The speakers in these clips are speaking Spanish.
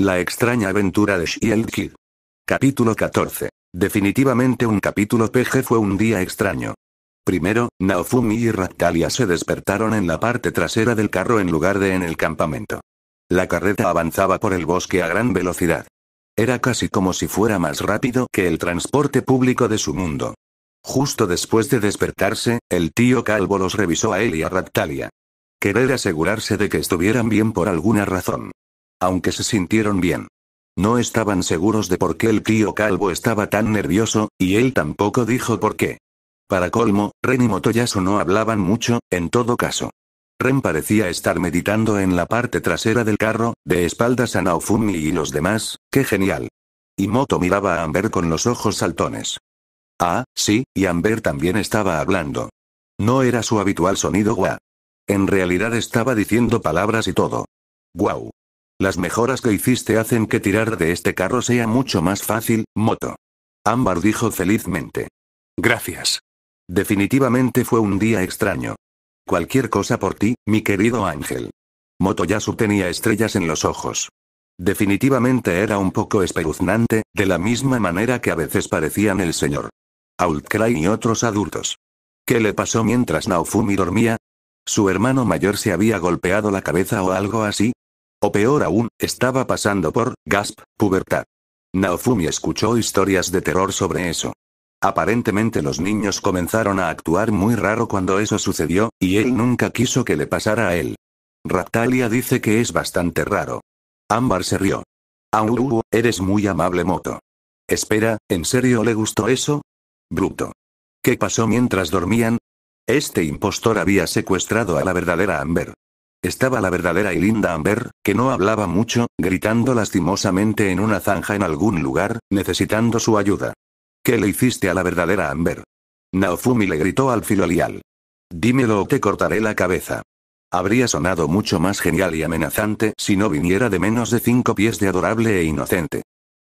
La extraña aventura de Shield Kid. Capítulo 14. Definitivamente un capítulo PG fue un día extraño. Primero, Naofumi y Raptalia se despertaron en la parte trasera del carro en lugar de en el campamento. La carreta avanzaba por el bosque a gran velocidad. Era casi como si fuera más rápido que el transporte público de su mundo. Justo después de despertarse, el tío Calvo los revisó a él y a Raptalia. Querer asegurarse de que estuvieran bien por alguna razón aunque se sintieron bien. No estaban seguros de por qué el tío Calvo estaba tan nervioso, y él tampoco dijo por qué. Para colmo, Ren y Motoyasu no hablaban mucho, en todo caso. Ren parecía estar meditando en la parte trasera del carro, de espaldas a Naofumi y los demás, ¡qué genial! Y Moto miraba a Amber con los ojos saltones. Ah, sí, y Amber también estaba hablando. No era su habitual sonido gua. En realidad estaba diciendo palabras y todo. Guau. Las mejoras que hiciste hacen que tirar de este carro sea mucho más fácil, Moto. Ámbar dijo felizmente. Gracias. Definitivamente fue un día extraño. Cualquier cosa por ti, mi querido Ángel. Moto Yasu tenía estrellas en los ojos. Definitivamente era un poco espeluznante, de la misma manera que a veces parecían el señor. Outcry y otros adultos. ¿Qué le pasó mientras Naofumi dormía? ¿Su hermano mayor se había golpeado la cabeza o algo así? O peor aún, estaba pasando por, gasp, pubertad. Naofumi escuchó historias de terror sobre eso. Aparentemente los niños comenzaron a actuar muy raro cuando eso sucedió, y él nunca quiso que le pasara a él. Raptalia dice que es bastante raro. Ámbar se rió. Auru, eres muy amable Moto. Espera, ¿en serio le gustó eso? Bruto. ¿Qué pasó mientras dormían? Este impostor había secuestrado a la verdadera Amber. Estaba la verdadera y linda Amber, que no hablaba mucho, gritando lastimosamente en una zanja en algún lugar, necesitando su ayuda. ¿Qué le hiciste a la verdadera Amber? Naofumi le gritó al filolial. Dímelo o te cortaré la cabeza. Habría sonado mucho más genial y amenazante si no viniera de menos de cinco pies de adorable e inocente.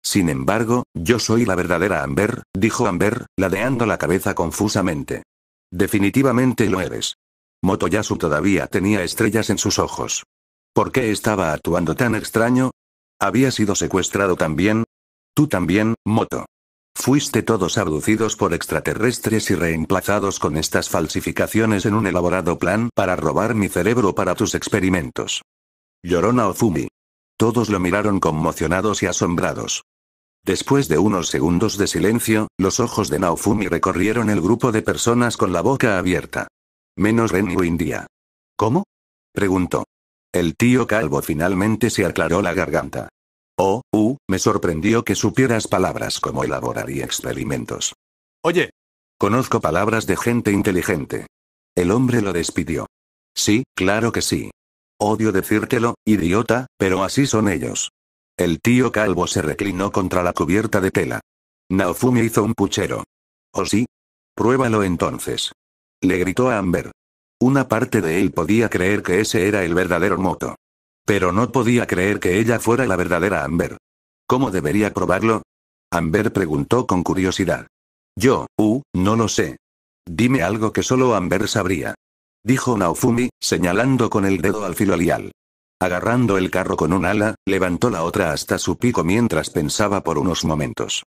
Sin embargo, yo soy la verdadera Amber, dijo Amber, ladeando la cabeza confusamente. Definitivamente lo eres. Motoyasu todavía tenía estrellas en sus ojos. ¿Por qué estaba actuando tan extraño? ¿Había sido secuestrado también? Tú también, Moto. Fuiste todos abducidos por extraterrestres y reemplazados con estas falsificaciones en un elaborado plan para robar mi cerebro para tus experimentos. Lloró Naofumi. Todos lo miraron conmocionados y asombrados. Después de unos segundos de silencio, los ojos de Naofumi recorrieron el grupo de personas con la boca abierta. Menos Renyu India. ¿Cómo? preguntó. El tío calvo finalmente se aclaró la garganta. Oh, uh, me sorprendió que supieras palabras como elaborar y experimentos. Oye. Conozco palabras de gente inteligente. El hombre lo despidió. Sí, claro que sí. Odio decírtelo, idiota, pero así son ellos. El tío calvo se reclinó contra la cubierta de tela. Naofumi hizo un puchero. ¿O sí? Pruébalo entonces le gritó a Amber. Una parte de él podía creer que ese era el verdadero Moto. Pero no podía creer que ella fuera la verdadera Amber. ¿Cómo debería probarlo? Amber preguntó con curiosidad. Yo, uh, no lo sé. Dime algo que solo Amber sabría. Dijo Naofumi, señalando con el dedo al filolial. Agarrando el carro con un ala, levantó la otra hasta su pico mientras pensaba por unos momentos.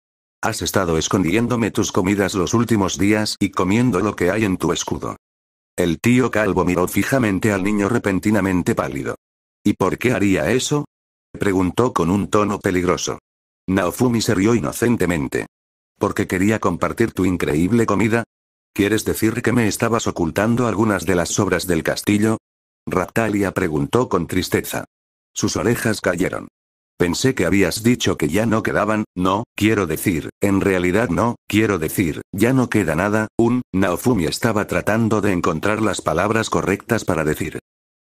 Has estado escondiéndome tus comidas los últimos días y comiendo lo que hay en tu escudo. El tío calvo miró fijamente al niño repentinamente pálido. ¿Y por qué haría eso? preguntó con un tono peligroso. Naofumi se rió inocentemente. ¿Porque quería compartir tu increíble comida? ¿Quieres decir que me estabas ocultando algunas de las sobras del castillo? Raptalia preguntó con tristeza. Sus orejas cayeron. Pensé que habías dicho que ya no quedaban, no, quiero decir, en realidad no, quiero decir, ya no queda nada, un, Naofumi estaba tratando de encontrar las palabras correctas para decir.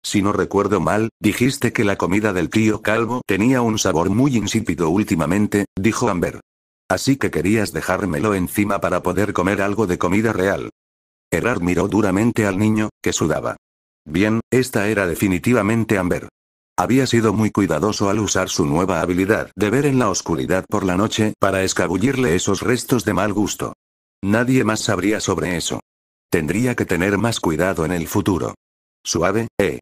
Si no recuerdo mal, dijiste que la comida del tío Calvo tenía un sabor muy insípido últimamente, dijo Amber. Así que querías dejármelo encima para poder comer algo de comida real. Erard miró duramente al niño, que sudaba. Bien, esta era definitivamente Amber. Había sido muy cuidadoso al usar su nueva habilidad de ver en la oscuridad por la noche para escabullirle esos restos de mal gusto. Nadie más sabría sobre eso. Tendría que tener más cuidado en el futuro. Suave, eh.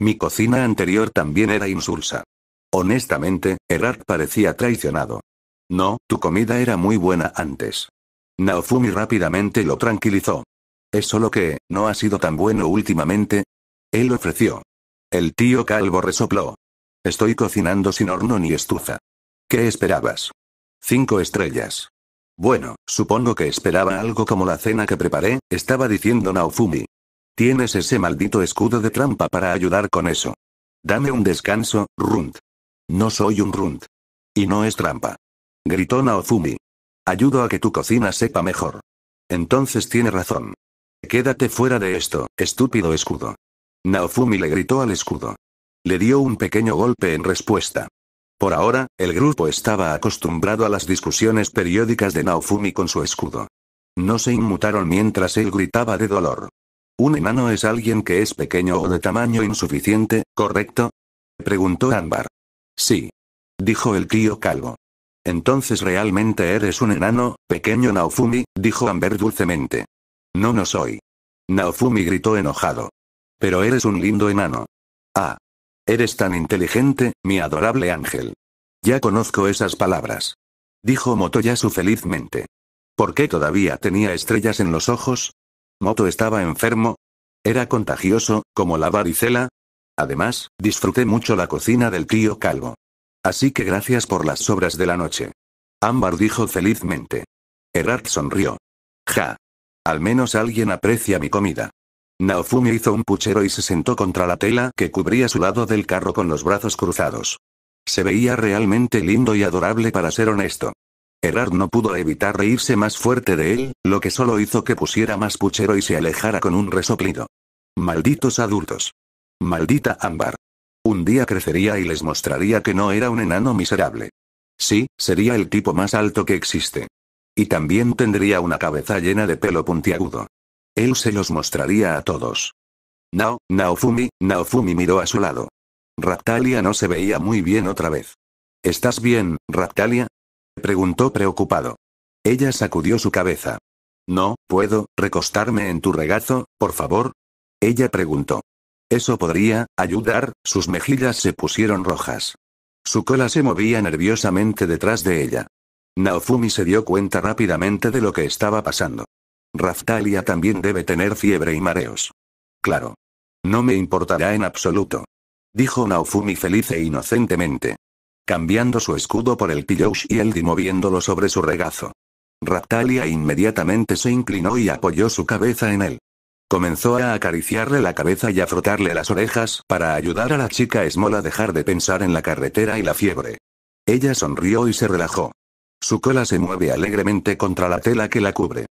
Mi cocina anterior también era insulsa. Honestamente, Erard parecía traicionado. No, tu comida era muy buena antes. Naofumi rápidamente lo tranquilizó. Es solo que, no ha sido tan bueno últimamente. Él ofreció. El tío calvo resopló. Estoy cocinando sin horno ni estufa. ¿Qué esperabas? Cinco estrellas. Bueno, supongo que esperaba algo como la cena que preparé, estaba diciendo Naofumi. Tienes ese maldito escudo de trampa para ayudar con eso. Dame un descanso, Runt. No soy un Runt. Y no es trampa. Gritó Naofumi. Ayudo a que tu cocina sepa mejor. Entonces tiene razón. Quédate fuera de esto, estúpido escudo. Naofumi le gritó al escudo. Le dio un pequeño golpe en respuesta. Por ahora, el grupo estaba acostumbrado a las discusiones periódicas de Naofumi con su escudo. No se inmutaron mientras él gritaba de dolor. Un enano es alguien que es pequeño o de tamaño insuficiente, ¿correcto? Preguntó Ámbar. Sí. Dijo el tío calvo. Entonces realmente eres un enano, pequeño Naofumi, dijo Amber dulcemente. No, no soy. Naofumi gritó enojado. Pero eres un lindo enano. Ah. Eres tan inteligente, mi adorable ángel. Ya conozco esas palabras. Dijo Motoyasu felizmente. ¿Por qué todavía tenía estrellas en los ojos? ¿Moto estaba enfermo? ¿Era contagioso, como la varicela? Además, disfruté mucho la cocina del tío Calvo. Así que gracias por las sobras de la noche. Ámbar dijo felizmente. Erard sonrió. Ja. Al menos alguien aprecia mi comida. Naofumi hizo un puchero y se sentó contra la tela que cubría su lado del carro con los brazos cruzados. Se veía realmente lindo y adorable para ser honesto. Erard no pudo evitar reírse más fuerte de él, lo que solo hizo que pusiera más puchero y se alejara con un resoplido. Malditos adultos. Maldita Ámbar. Un día crecería y les mostraría que no era un enano miserable. Sí, sería el tipo más alto que existe. Y también tendría una cabeza llena de pelo puntiagudo. Él se los mostraría a todos. Nao, Naofumi, Naofumi miró a su lado. Raptalia no se veía muy bien otra vez. ¿Estás bien, Raptalia? preguntó preocupado. Ella sacudió su cabeza. No, puedo, recostarme en tu regazo, por favor. Ella preguntó. Eso podría, ayudar, sus mejillas se pusieron rojas. Su cola se movía nerviosamente detrás de ella. Naofumi se dio cuenta rápidamente de lo que estaba pasando. Raftalia también debe tener fiebre y mareos. Claro. No me importará en absoluto. Dijo Naufumi feliz e inocentemente. Cambiando su escudo por el y y y moviéndolo sobre su regazo. Raptalia inmediatamente se inclinó y apoyó su cabeza en él. Comenzó a acariciarle la cabeza y a frotarle las orejas para ayudar a la chica Esmola a dejar de pensar en la carretera y la fiebre. Ella sonrió y se relajó. Su cola se mueve alegremente contra la tela que la cubre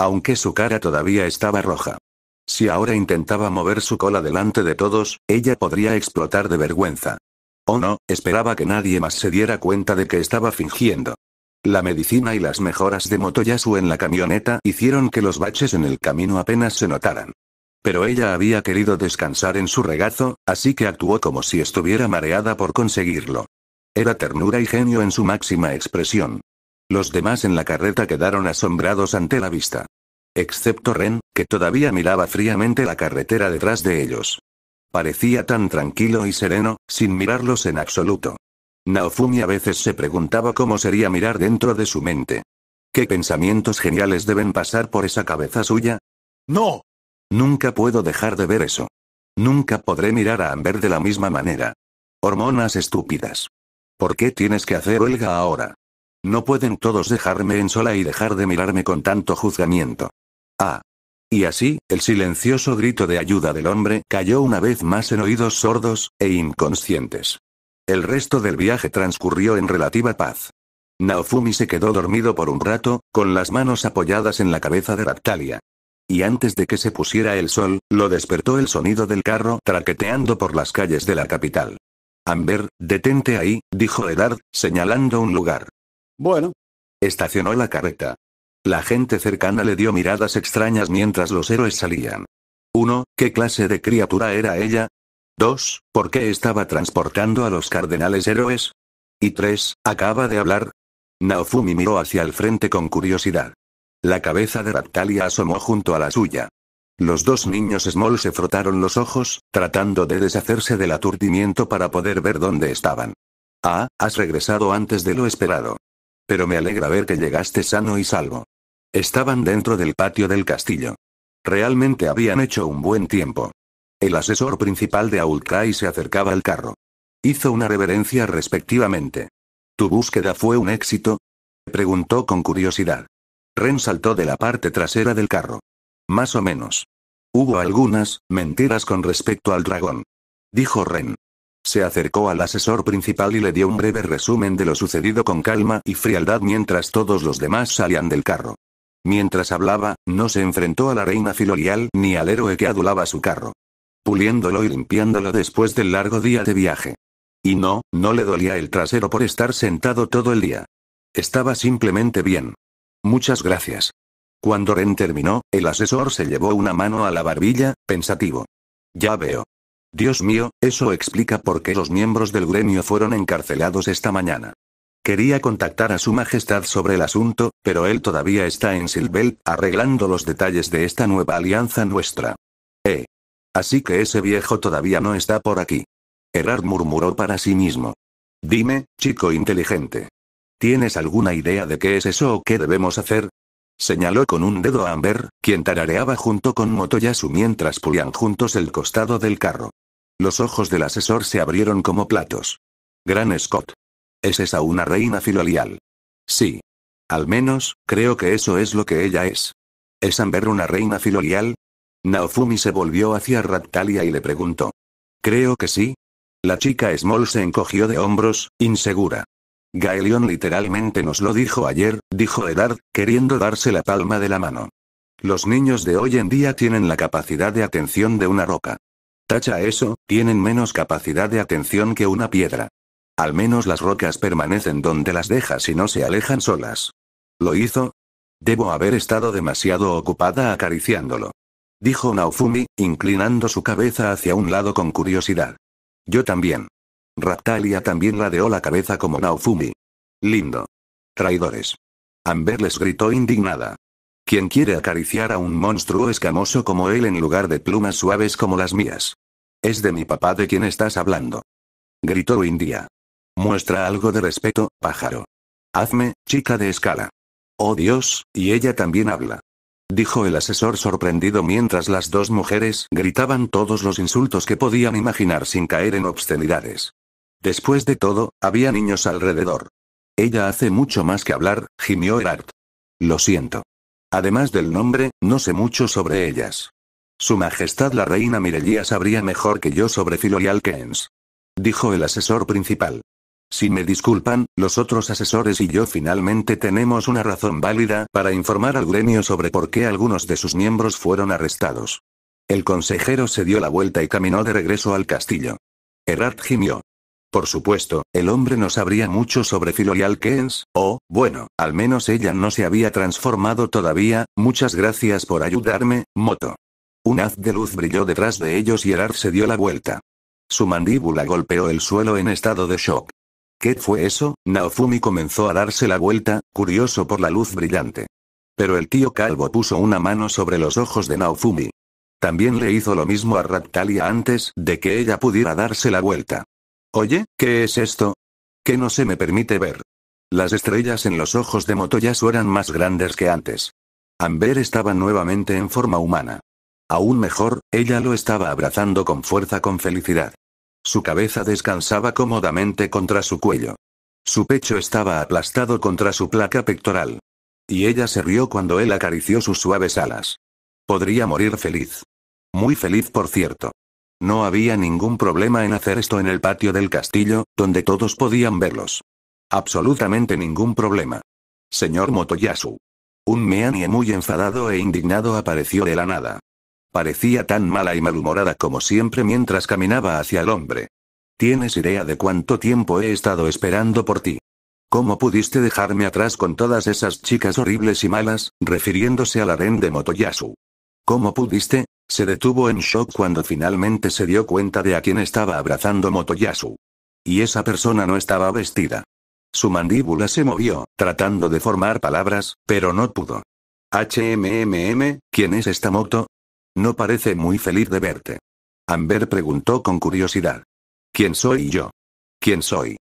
aunque su cara todavía estaba roja. Si ahora intentaba mover su cola delante de todos, ella podría explotar de vergüenza. Oh no, esperaba que nadie más se diera cuenta de que estaba fingiendo. La medicina y las mejoras de Motoyasu en la camioneta hicieron que los baches en el camino apenas se notaran. Pero ella había querido descansar en su regazo, así que actuó como si estuviera mareada por conseguirlo. Era ternura y genio en su máxima expresión. Los demás en la carreta quedaron asombrados ante la vista. Excepto Ren, que todavía miraba fríamente la carretera detrás de ellos. Parecía tan tranquilo y sereno, sin mirarlos en absoluto. Naofumi a veces se preguntaba cómo sería mirar dentro de su mente. ¿Qué pensamientos geniales deben pasar por esa cabeza suya? ¡No! Nunca puedo dejar de ver eso. Nunca podré mirar a Amber de la misma manera. Hormonas estúpidas. ¿Por qué tienes que hacer huelga ahora? No pueden todos dejarme en sola y dejar de mirarme con tanto juzgamiento. Ah. Y así, el silencioso grito de ayuda del hombre cayó una vez más en oídos sordos, e inconscientes. El resto del viaje transcurrió en relativa paz. Naofumi se quedó dormido por un rato, con las manos apoyadas en la cabeza de Raptalia. Y antes de que se pusiera el sol, lo despertó el sonido del carro traqueteando por las calles de la capital. Amber, detente ahí, dijo Edard, señalando un lugar. Bueno. Estacionó la carreta. La gente cercana le dio miradas extrañas mientras los héroes salían. 1. ¿Qué clase de criatura era ella? 2. ¿Por qué estaba transportando a los cardenales héroes? Y 3. ¿Acaba de hablar? Naofumi miró hacia el frente con curiosidad. La cabeza de Raptalia asomó junto a la suya. Los dos niños Small se frotaron los ojos, tratando de deshacerse del aturdimiento para poder ver dónde estaban. Ah, has regresado antes de lo esperado pero me alegra ver que llegaste sano y salvo. Estaban dentro del patio del castillo. Realmente habían hecho un buen tiempo. El asesor principal de Aulkai se acercaba al carro. Hizo una reverencia respectivamente. ¿Tu búsqueda fue un éxito? Preguntó con curiosidad. Ren saltó de la parte trasera del carro. Más o menos. Hubo algunas mentiras con respecto al dragón. Dijo Ren. Se acercó al asesor principal y le dio un breve resumen de lo sucedido con calma y frialdad mientras todos los demás salían del carro. Mientras hablaba, no se enfrentó a la reina Filorial ni al héroe que adulaba su carro. Puliéndolo y limpiándolo después del largo día de viaje. Y no, no le dolía el trasero por estar sentado todo el día. Estaba simplemente bien. Muchas gracias. Cuando Ren terminó, el asesor se llevó una mano a la barbilla, pensativo. Ya veo. Dios mío, eso explica por qué los miembros del gremio fueron encarcelados esta mañana. Quería contactar a su majestad sobre el asunto, pero él todavía está en Silvel, arreglando los detalles de esta nueva alianza nuestra. Eh. Así que ese viejo todavía no está por aquí. Erard murmuró para sí mismo. Dime, chico inteligente. ¿Tienes alguna idea de qué es eso o qué debemos hacer? Señaló con un dedo a Amber, quien tarareaba junto con Motoyasu mientras pulían juntos el costado del carro. Los ojos del asesor se abrieron como platos. Gran Scott. ¿Es esa una reina filolial? Sí. Al menos, creo que eso es lo que ella es. ¿Es Amber una reina filolial? Naofumi se volvió hacia Raptalia y le preguntó. Creo que sí. La chica Small se encogió de hombros, insegura. Gaelion literalmente nos lo dijo ayer, dijo Edard, queriendo darse la palma de la mano. Los niños de hoy en día tienen la capacidad de atención de una roca. Tacha eso, tienen menos capacidad de atención que una piedra. Al menos las rocas permanecen donde las dejas y no se alejan solas. ¿Lo hizo? Debo haber estado demasiado ocupada acariciándolo. Dijo Naofumi, inclinando su cabeza hacia un lado con curiosidad. Yo también. Raptalia también ladeó la cabeza como Naofumi. Lindo. Traidores. Amber les gritó indignada. Quien quiere acariciar a un monstruo escamoso como él en lugar de plumas suaves como las mías? Es de mi papá de quien estás hablando. Gritó India. Muestra algo de respeto, pájaro. Hazme, chica de escala. Oh Dios, y ella también habla. Dijo el asesor sorprendido mientras las dos mujeres gritaban todos los insultos que podían imaginar sin caer en obscenidades. Después de todo, había niños alrededor. Ella hace mucho más que hablar, gimió Erard. Lo siento. Además del nombre, no sé mucho sobre ellas. Su Majestad la Reina Mirellía sabría mejor que yo sobre Filo y Dijo el asesor principal. Si me disculpan, los otros asesores y yo finalmente tenemos una razón válida para informar al gremio sobre por qué algunos de sus miembros fueron arrestados. El consejero se dio la vuelta y caminó de regreso al castillo. Erard gimió. Por supuesto, el hombre no sabría mucho sobre Filoyal y o, bueno, al menos ella no se había transformado todavía, muchas gracias por ayudarme, Moto. Un haz de luz brilló detrás de ellos y el se dio la vuelta. Su mandíbula golpeó el suelo en estado de shock. ¿Qué fue eso? Naofumi comenzó a darse la vuelta, curioso por la luz brillante. Pero el tío calvo puso una mano sobre los ojos de Naofumi. También le hizo lo mismo a Raptalia antes de que ella pudiera darse la vuelta. Oye, ¿qué es esto? Que no se me permite ver. Las estrellas en los ojos de Motoyasu eran más grandes que antes. Amber estaba nuevamente en forma humana. Aún mejor, ella lo estaba abrazando con fuerza con felicidad. Su cabeza descansaba cómodamente contra su cuello. Su pecho estaba aplastado contra su placa pectoral. Y ella se rió cuando él acarició sus suaves alas. Podría morir feliz. Muy feliz, por cierto. No había ningún problema en hacer esto en el patio del castillo, donde todos podían verlos. Absolutamente ningún problema. Señor Motoyasu. Un Meanie muy enfadado e indignado apareció de la nada. Parecía tan mala y malhumorada como siempre mientras caminaba hacia el hombre. ¿Tienes idea de cuánto tiempo he estado esperando por ti? ¿Cómo pudiste dejarme atrás con todas esas chicas horribles y malas, refiriéndose a la Ren de Motoyasu? ¿Cómo pudiste? Se detuvo en shock cuando finalmente se dio cuenta de a quién estaba abrazando Motoyasu. Y esa persona no estaba vestida. Su mandíbula se movió, tratando de formar palabras, pero no pudo. HMMM, ¿quién es esta moto? No parece muy feliz de verte. Amber preguntó con curiosidad. ¿Quién soy yo? ¿Quién soy?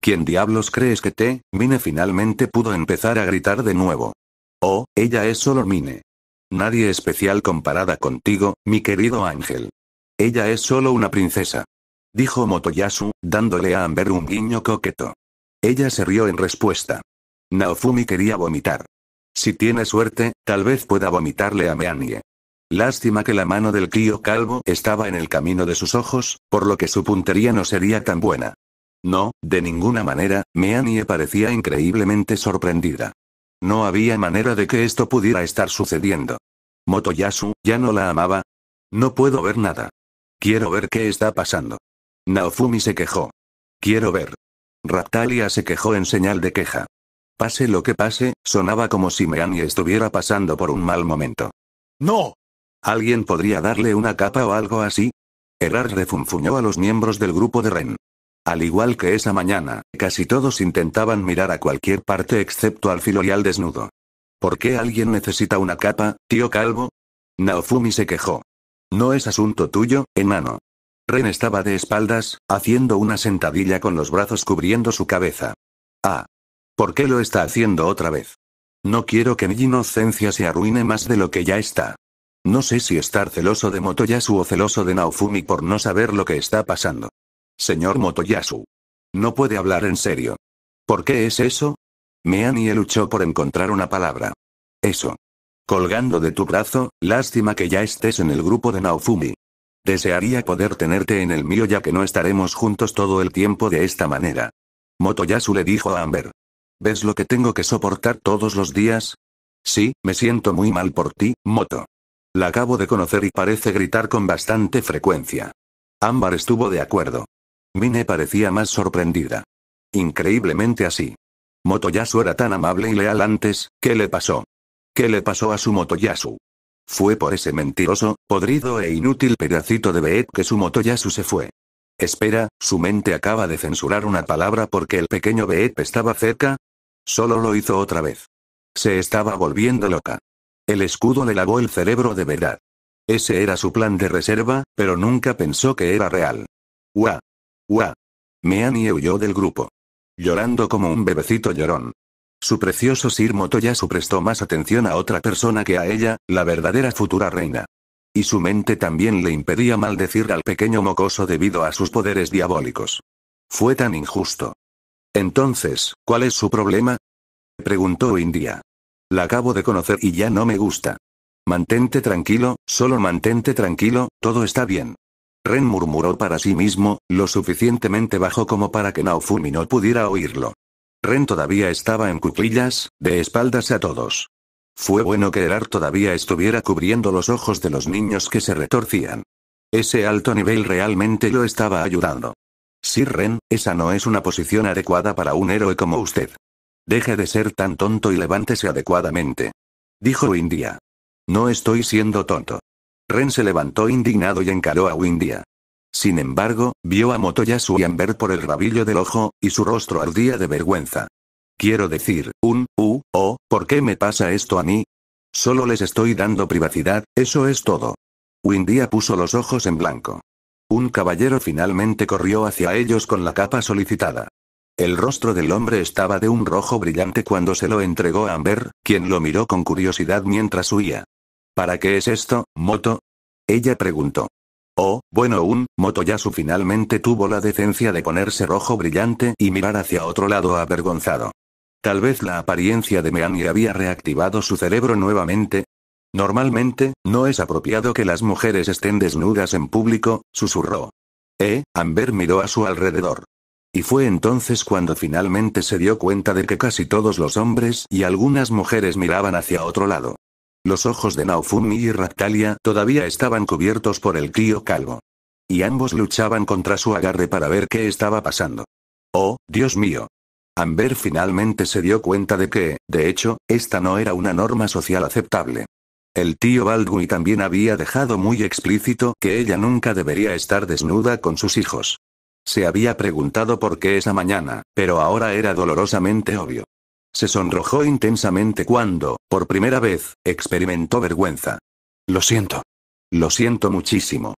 ¿Quién diablos crees que te? Mine finalmente pudo empezar a gritar de nuevo. Oh, ella es solo Mine, Nadie especial comparada contigo, mi querido ángel. Ella es solo una princesa. Dijo Motoyasu, dándole a Amber un guiño coqueto. Ella se rió en respuesta. Naofumi quería vomitar. Si tiene suerte, tal vez pueda vomitarle a Meanie. Lástima que la mano del tío calvo estaba en el camino de sus ojos, por lo que su puntería no sería tan buena. No, de ninguna manera, Meanie parecía increíblemente sorprendida. No había manera de que esto pudiera estar sucediendo. Motoyasu, ¿ya no la amaba? No puedo ver nada. Quiero ver qué está pasando. Naofumi se quejó. Quiero ver. Raptalia se quejó en señal de queja. Pase lo que pase, sonaba como si Meani estuviera pasando por un mal momento. ¡No! ¿Alguien podría darle una capa o algo así? Errar refunfuñó a los miembros del grupo de Ren. Al igual que esa mañana, casi todos intentaban mirar a cualquier parte excepto al filo y al desnudo. ¿Por qué alguien necesita una capa, tío calvo? Naofumi se quejó. No es asunto tuyo, enano. Ren estaba de espaldas, haciendo una sentadilla con los brazos cubriendo su cabeza. Ah. ¿Por qué lo está haciendo otra vez? No quiero que mi inocencia se arruine más de lo que ya está. No sé si estar celoso de Motoyasu o celoso de Naofumi por no saber lo que está pasando. Señor Motoyasu. No puede hablar en serio. ¿Por qué es eso? Meanie luchó por encontrar una palabra. Eso. Colgando de tu brazo, lástima que ya estés en el grupo de Naofumi. Desearía poder tenerte en el mío ya que no estaremos juntos todo el tiempo de esta manera. Motoyasu le dijo a Amber. ¿Ves lo que tengo que soportar todos los días? Sí, me siento muy mal por ti, Moto. La acabo de conocer y parece gritar con bastante frecuencia. Ámbar estuvo de acuerdo. Mine parecía más sorprendida. Increíblemente así. Motoyasu era tan amable y leal antes, ¿qué le pasó? ¿Qué le pasó a su Motoyasu? Fue por ese mentiroso, podrido e inútil pedacito de Beet que su Motoyasu se fue. Espera, su mente acaba de censurar una palabra porque el pequeño Beet estaba cerca. Solo lo hizo otra vez. Se estaba volviendo loca. El escudo le lavó el cerebro de verdad. Ese era su plan de reserva, pero nunca pensó que era real. ¡Guau! ¡Guau! Meani huyó del grupo llorando como un bebecito llorón. Su precioso Sir Motoyasu prestó más atención a otra persona que a ella, la verdadera futura reina. Y su mente también le impedía maldecir al pequeño mocoso debido a sus poderes diabólicos. Fue tan injusto. Entonces, ¿cuál es su problema? Preguntó India. La acabo de conocer y ya no me gusta. Mantente tranquilo, solo mantente tranquilo, todo está bien. Ren murmuró para sí mismo, lo suficientemente bajo como para que Naofumi no pudiera oírlo. Ren todavía estaba en cuclillas, de espaldas a todos. Fue bueno que el todavía estuviera cubriendo los ojos de los niños que se retorcían. Ese alto nivel realmente lo estaba ayudando. Sí, Ren, esa no es una posición adecuada para un héroe como usted. Deje de ser tan tonto y levántese adecuadamente. Dijo India. No estoy siendo tonto. Ren se levantó indignado y encaró a Windia. Sin embargo, vio a Motoyasu y Amber por el rabillo del ojo, y su rostro ardía de vergüenza. Quiero decir, un, u, o, ¿por qué me pasa esto a mí? Solo les estoy dando privacidad, eso es todo. Windia puso los ojos en blanco. Un caballero finalmente corrió hacia ellos con la capa solicitada. El rostro del hombre estaba de un rojo brillante cuando se lo entregó a Amber, quien lo miró con curiosidad mientras huía. ¿Para qué es esto, moto? Ella preguntó. Oh, bueno, un moto Motoyasu finalmente tuvo la decencia de ponerse rojo brillante y mirar hacia otro lado avergonzado. Tal vez la apariencia de Meani había reactivado su cerebro nuevamente. Normalmente, no es apropiado que las mujeres estén desnudas en público, susurró. Eh, Amber miró a su alrededor. Y fue entonces cuando finalmente se dio cuenta de que casi todos los hombres y algunas mujeres miraban hacia otro lado. Los ojos de Naofumi y Raptalia todavía estaban cubiertos por el tío calvo. Y ambos luchaban contra su agarre para ver qué estaba pasando. Oh, Dios mío. Amber finalmente se dio cuenta de que, de hecho, esta no era una norma social aceptable. El tío Baldwin también había dejado muy explícito que ella nunca debería estar desnuda con sus hijos. Se había preguntado por qué esa mañana, pero ahora era dolorosamente obvio. Se sonrojó intensamente cuando, por primera vez, experimentó vergüenza. Lo siento. Lo siento muchísimo.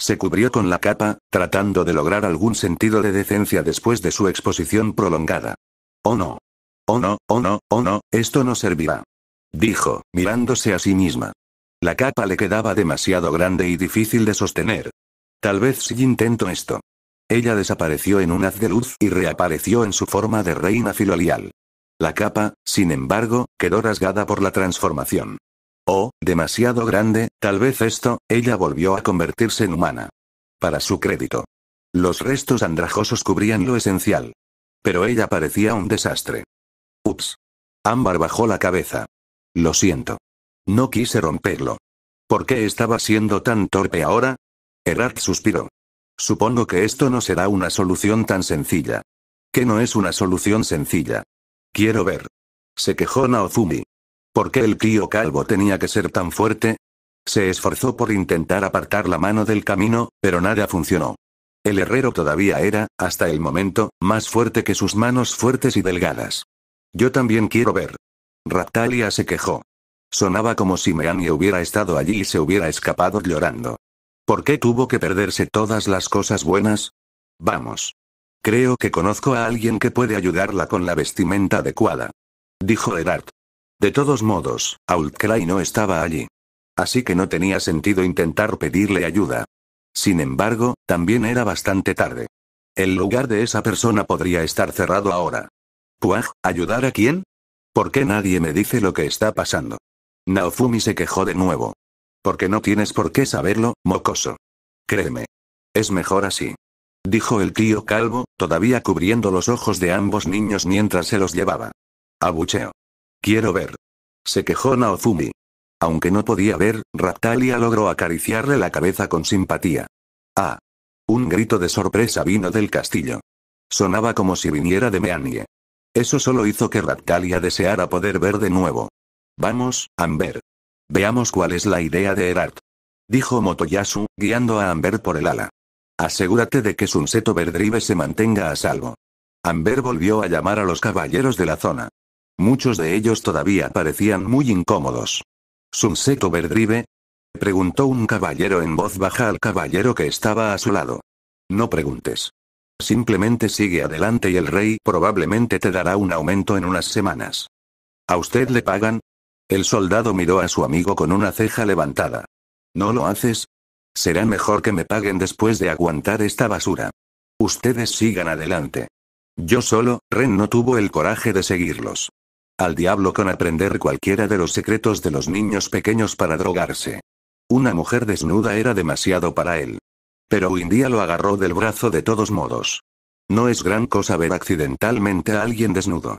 Se cubrió con la capa, tratando de lograr algún sentido de decencia después de su exposición prolongada. Oh no. Oh no, oh no, oh no, esto no servirá. Dijo, mirándose a sí misma. La capa le quedaba demasiado grande y difícil de sostener. Tal vez si intento esto. Ella desapareció en un haz de luz y reapareció en su forma de reina filolial. La capa, sin embargo, quedó rasgada por la transformación. Oh, demasiado grande, tal vez esto, ella volvió a convertirse en humana. Para su crédito. Los restos andrajosos cubrían lo esencial. Pero ella parecía un desastre. Ups. Ámbar bajó la cabeza. Lo siento. No quise romperlo. ¿Por qué estaba siendo tan torpe ahora? Erard suspiró. Supongo que esto no será una solución tan sencilla. Que no es una solución sencilla. Quiero ver. Se quejó Naozumi. ¿Por qué el crío calvo tenía que ser tan fuerte? Se esforzó por intentar apartar la mano del camino, pero nada funcionó. El herrero todavía era, hasta el momento, más fuerte que sus manos fuertes y delgadas. Yo también quiero ver. Raptalia se quejó. Sonaba como si Meani hubiera estado allí y se hubiera escapado llorando. ¿Por qué tuvo que perderse todas las cosas buenas? Vamos. Creo que conozco a alguien que puede ayudarla con la vestimenta adecuada. Dijo Edart. De todos modos, Outcry no estaba allí. Así que no tenía sentido intentar pedirle ayuda. Sin embargo, también era bastante tarde. El lugar de esa persona podría estar cerrado ahora. Puaj, ¿ayudar a quién? ¿Por qué nadie me dice lo que está pasando? Naofumi se quejó de nuevo. Porque no tienes por qué saberlo, mocoso. Créeme. Es mejor así dijo el tío calvo, todavía cubriendo los ojos de ambos niños mientras se los llevaba. Abucheo. Quiero ver. Se quejó Naofumi. Aunque no podía ver, Raptalia logró acariciarle la cabeza con simpatía. Ah. Un grito de sorpresa vino del castillo. Sonaba como si viniera de Meanie. Eso solo hizo que Raptalia deseara poder ver de nuevo. Vamos, Amber. Veamos cuál es la idea de Herard. Dijo Motoyasu, guiando a Amber por el ala. Asegúrate de que Sunseto Verdrive se mantenga a salvo. Amber volvió a llamar a los caballeros de la zona. Muchos de ellos todavía parecían muy incómodos. ¿Sunseto Verdrive? Preguntó un caballero en voz baja al caballero que estaba a su lado. No preguntes. Simplemente sigue adelante y el rey probablemente te dará un aumento en unas semanas. ¿A usted le pagan? El soldado miró a su amigo con una ceja levantada. ¿No lo haces? Será mejor que me paguen después de aguantar esta basura. Ustedes sigan adelante. Yo solo, Ren no tuvo el coraje de seguirlos. Al diablo con aprender cualquiera de los secretos de los niños pequeños para drogarse. Una mujer desnuda era demasiado para él. Pero día lo agarró del brazo de todos modos. No es gran cosa ver accidentalmente a alguien desnudo.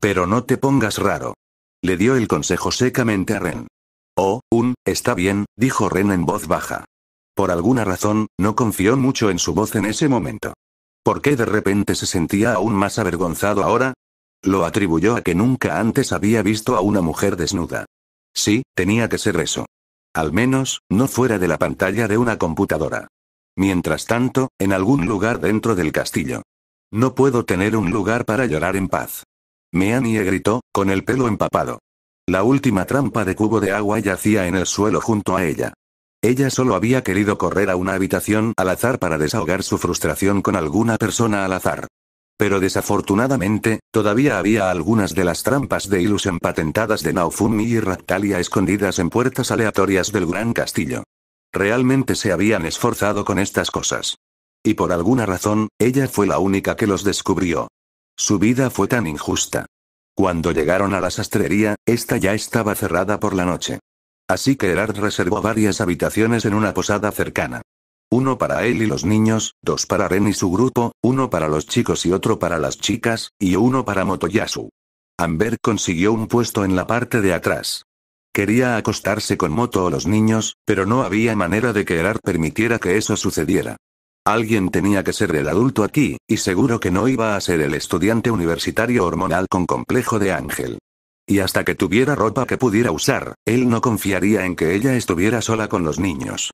Pero no te pongas raro. Le dio el consejo secamente a Ren. Oh, un, está bien, dijo Ren en voz baja. Por alguna razón, no confió mucho en su voz en ese momento. ¿Por qué de repente se sentía aún más avergonzado ahora? Lo atribuyó a que nunca antes había visto a una mujer desnuda. Sí, tenía que ser eso. Al menos, no fuera de la pantalla de una computadora. Mientras tanto, en algún lugar dentro del castillo. No puedo tener un lugar para llorar en paz. Meanie gritó, con el pelo empapado. La última trampa de cubo de agua yacía en el suelo junto a ella. Ella solo había querido correr a una habitación al azar para desahogar su frustración con alguna persona al azar. Pero desafortunadamente, todavía había algunas de las trampas de ilusión patentadas de Naofumi y Raptalia escondidas en puertas aleatorias del gran castillo. Realmente se habían esforzado con estas cosas. Y por alguna razón, ella fue la única que los descubrió. Su vida fue tan injusta. Cuando llegaron a la sastrería, esta ya estaba cerrada por la noche. Así que Erard reservó varias habitaciones en una posada cercana. Uno para él y los niños, dos para Ren y su grupo, uno para los chicos y otro para las chicas, y uno para Motoyasu. Amber consiguió un puesto en la parte de atrás. Quería acostarse con Moto o los niños, pero no había manera de que Erard permitiera que eso sucediera. Alguien tenía que ser el adulto aquí, y seguro que no iba a ser el estudiante universitario hormonal con complejo de ángel y hasta que tuviera ropa que pudiera usar, él no confiaría en que ella estuviera sola con los niños.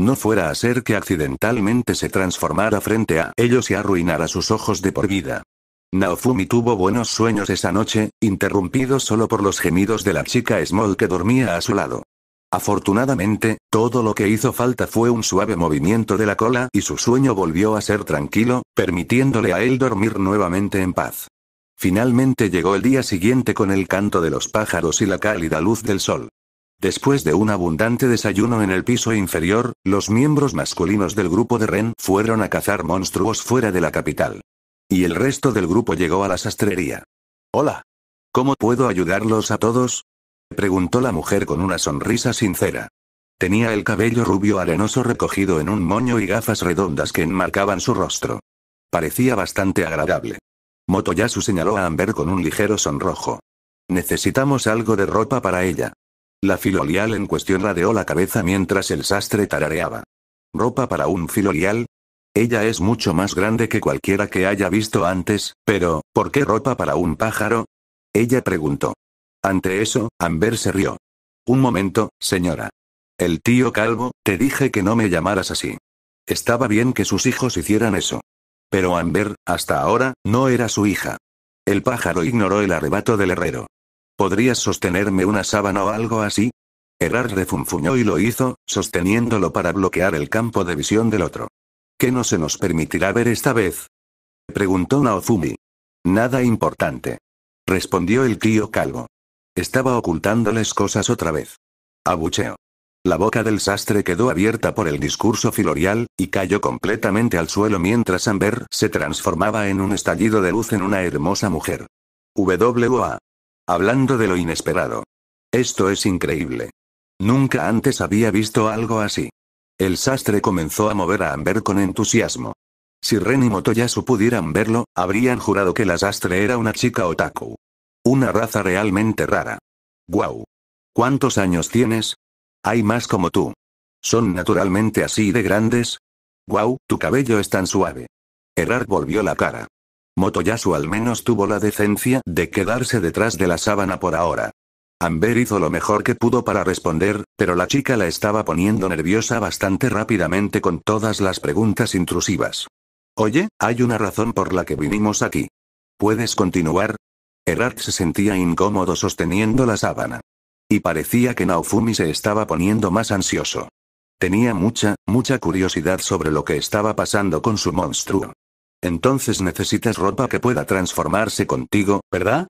No fuera a ser que accidentalmente se transformara frente a ellos y arruinara sus ojos de por vida. Naofumi tuvo buenos sueños esa noche, interrumpidos solo por los gemidos de la chica Small que dormía a su lado. Afortunadamente, todo lo que hizo falta fue un suave movimiento de la cola y su sueño volvió a ser tranquilo, permitiéndole a él dormir nuevamente en paz. Finalmente llegó el día siguiente con el canto de los pájaros y la cálida luz del sol. Después de un abundante desayuno en el piso inferior, los miembros masculinos del grupo de Ren fueron a cazar monstruos fuera de la capital. Y el resto del grupo llegó a la sastrería. Hola. ¿Cómo puedo ayudarlos a todos? preguntó la mujer con una sonrisa sincera. Tenía el cabello rubio arenoso recogido en un moño y gafas redondas que enmarcaban su rostro. Parecía bastante agradable. Motoyasu señaló a Amber con un ligero sonrojo. Necesitamos algo de ropa para ella. La filolial en cuestión radeó la cabeza mientras el sastre tarareaba. ¿Ropa para un filolial? Ella es mucho más grande que cualquiera que haya visto antes, pero, ¿por qué ropa para un pájaro? Ella preguntó. Ante eso, Amber se rió. Un momento, señora. El tío Calvo, te dije que no me llamaras así. Estaba bien que sus hijos hicieran eso. Pero Amber, hasta ahora, no era su hija. El pájaro ignoró el arrebato del herrero. ¿Podrías sostenerme una sábana o algo así? Errar refunfuñó y lo hizo, sosteniéndolo para bloquear el campo de visión del otro. ¿Qué no se nos permitirá ver esta vez? Preguntó Naofumi. Nada importante. Respondió el tío calvo. Estaba ocultándoles cosas otra vez. Abucheo. La boca del sastre quedó abierta por el discurso filorial, y cayó completamente al suelo mientras Amber se transformaba en un estallido de luz en una hermosa mujer. WA. Hablando de lo inesperado. Esto es increíble. Nunca antes había visto algo así. El sastre comenzó a mover a Amber con entusiasmo. Si Ren y Motoyasu pudieran verlo, habrían jurado que la sastre era una chica otaku. Una raza realmente rara. ¡Guau! ¿Cuántos años tienes? Hay más como tú. ¿Son naturalmente así de grandes? Guau, tu cabello es tan suave. Errar volvió la cara. Motoyasu al menos tuvo la decencia de quedarse detrás de la sábana por ahora. Amber hizo lo mejor que pudo para responder, pero la chica la estaba poniendo nerviosa bastante rápidamente con todas las preguntas intrusivas. Oye, hay una razón por la que vinimos aquí. ¿Puedes continuar? Erard se sentía incómodo sosteniendo la sábana. Y parecía que Naofumi se estaba poniendo más ansioso. Tenía mucha, mucha curiosidad sobre lo que estaba pasando con su monstruo. Entonces necesitas ropa que pueda transformarse contigo, ¿verdad?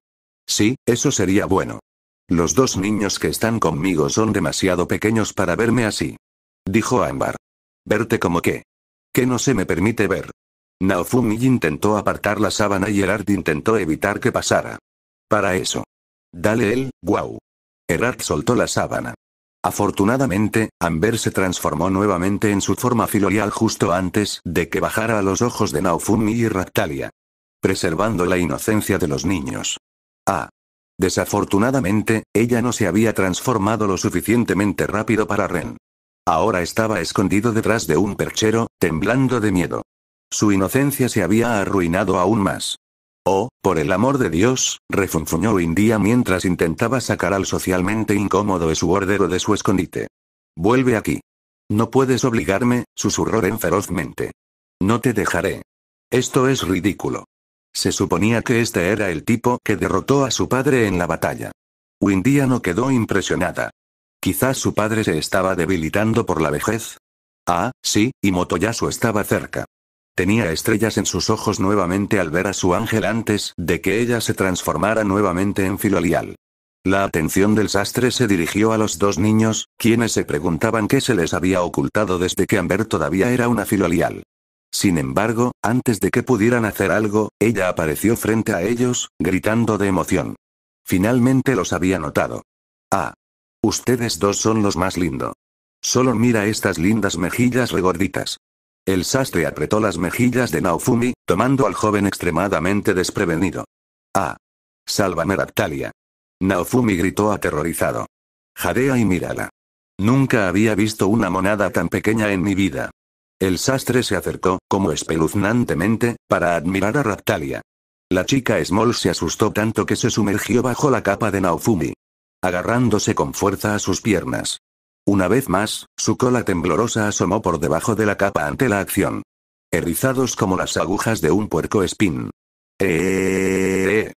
Sí, eso sería bueno. Los dos niños que están conmigo son demasiado pequeños para verme así. Dijo Ámbar. Verte como qué. Que no se me permite ver. Naofumi intentó apartar la sábana y Gerard intentó evitar que pasara. Para eso. Dale el, guau. Wow. Erard soltó la sábana. Afortunadamente, Amber se transformó nuevamente en su forma filorial justo antes de que bajara a los ojos de Naofumi y Raptalia. Preservando la inocencia de los niños. Ah. Desafortunadamente, ella no se había transformado lo suficientemente rápido para Ren. Ahora estaba escondido detrás de un perchero, temblando de miedo. Su inocencia se había arruinado aún más. Oh, por el amor de Dios, refunfuñó Windia mientras intentaba sacar al socialmente incómodo de su de su escondite. Vuelve aquí. No puedes obligarme, susurró en ferozmente. No te dejaré. Esto es ridículo. Se suponía que este era el tipo que derrotó a su padre en la batalla. Windia no quedó impresionada. Quizás su padre se estaba debilitando por la vejez. Ah, sí, y Motoyasu estaba cerca. Tenía estrellas en sus ojos nuevamente al ver a su ángel antes de que ella se transformara nuevamente en Filolial. La atención del sastre se dirigió a los dos niños, quienes se preguntaban qué se les había ocultado desde que Amber todavía era una Filolial. Sin embargo, antes de que pudieran hacer algo, ella apareció frente a ellos, gritando de emoción. Finalmente los había notado. Ah. Ustedes dos son los más lindo. Solo mira estas lindas mejillas regorditas. El sastre apretó las mejillas de Naofumi, tomando al joven extremadamente desprevenido. Ah. Sálvame Raptalia. Naofumi gritó aterrorizado. Jadea y mírala. Nunca había visto una monada tan pequeña en mi vida. El sastre se acercó, como espeluznantemente, para admirar a Raptalia. La chica Small se asustó tanto que se sumergió bajo la capa de Naofumi. Agarrándose con fuerza a sus piernas. Una vez más, su cola temblorosa asomó por debajo de la capa ante la acción. Erizados como las agujas de un puerco espín. ¡Eh! eh, eh, eh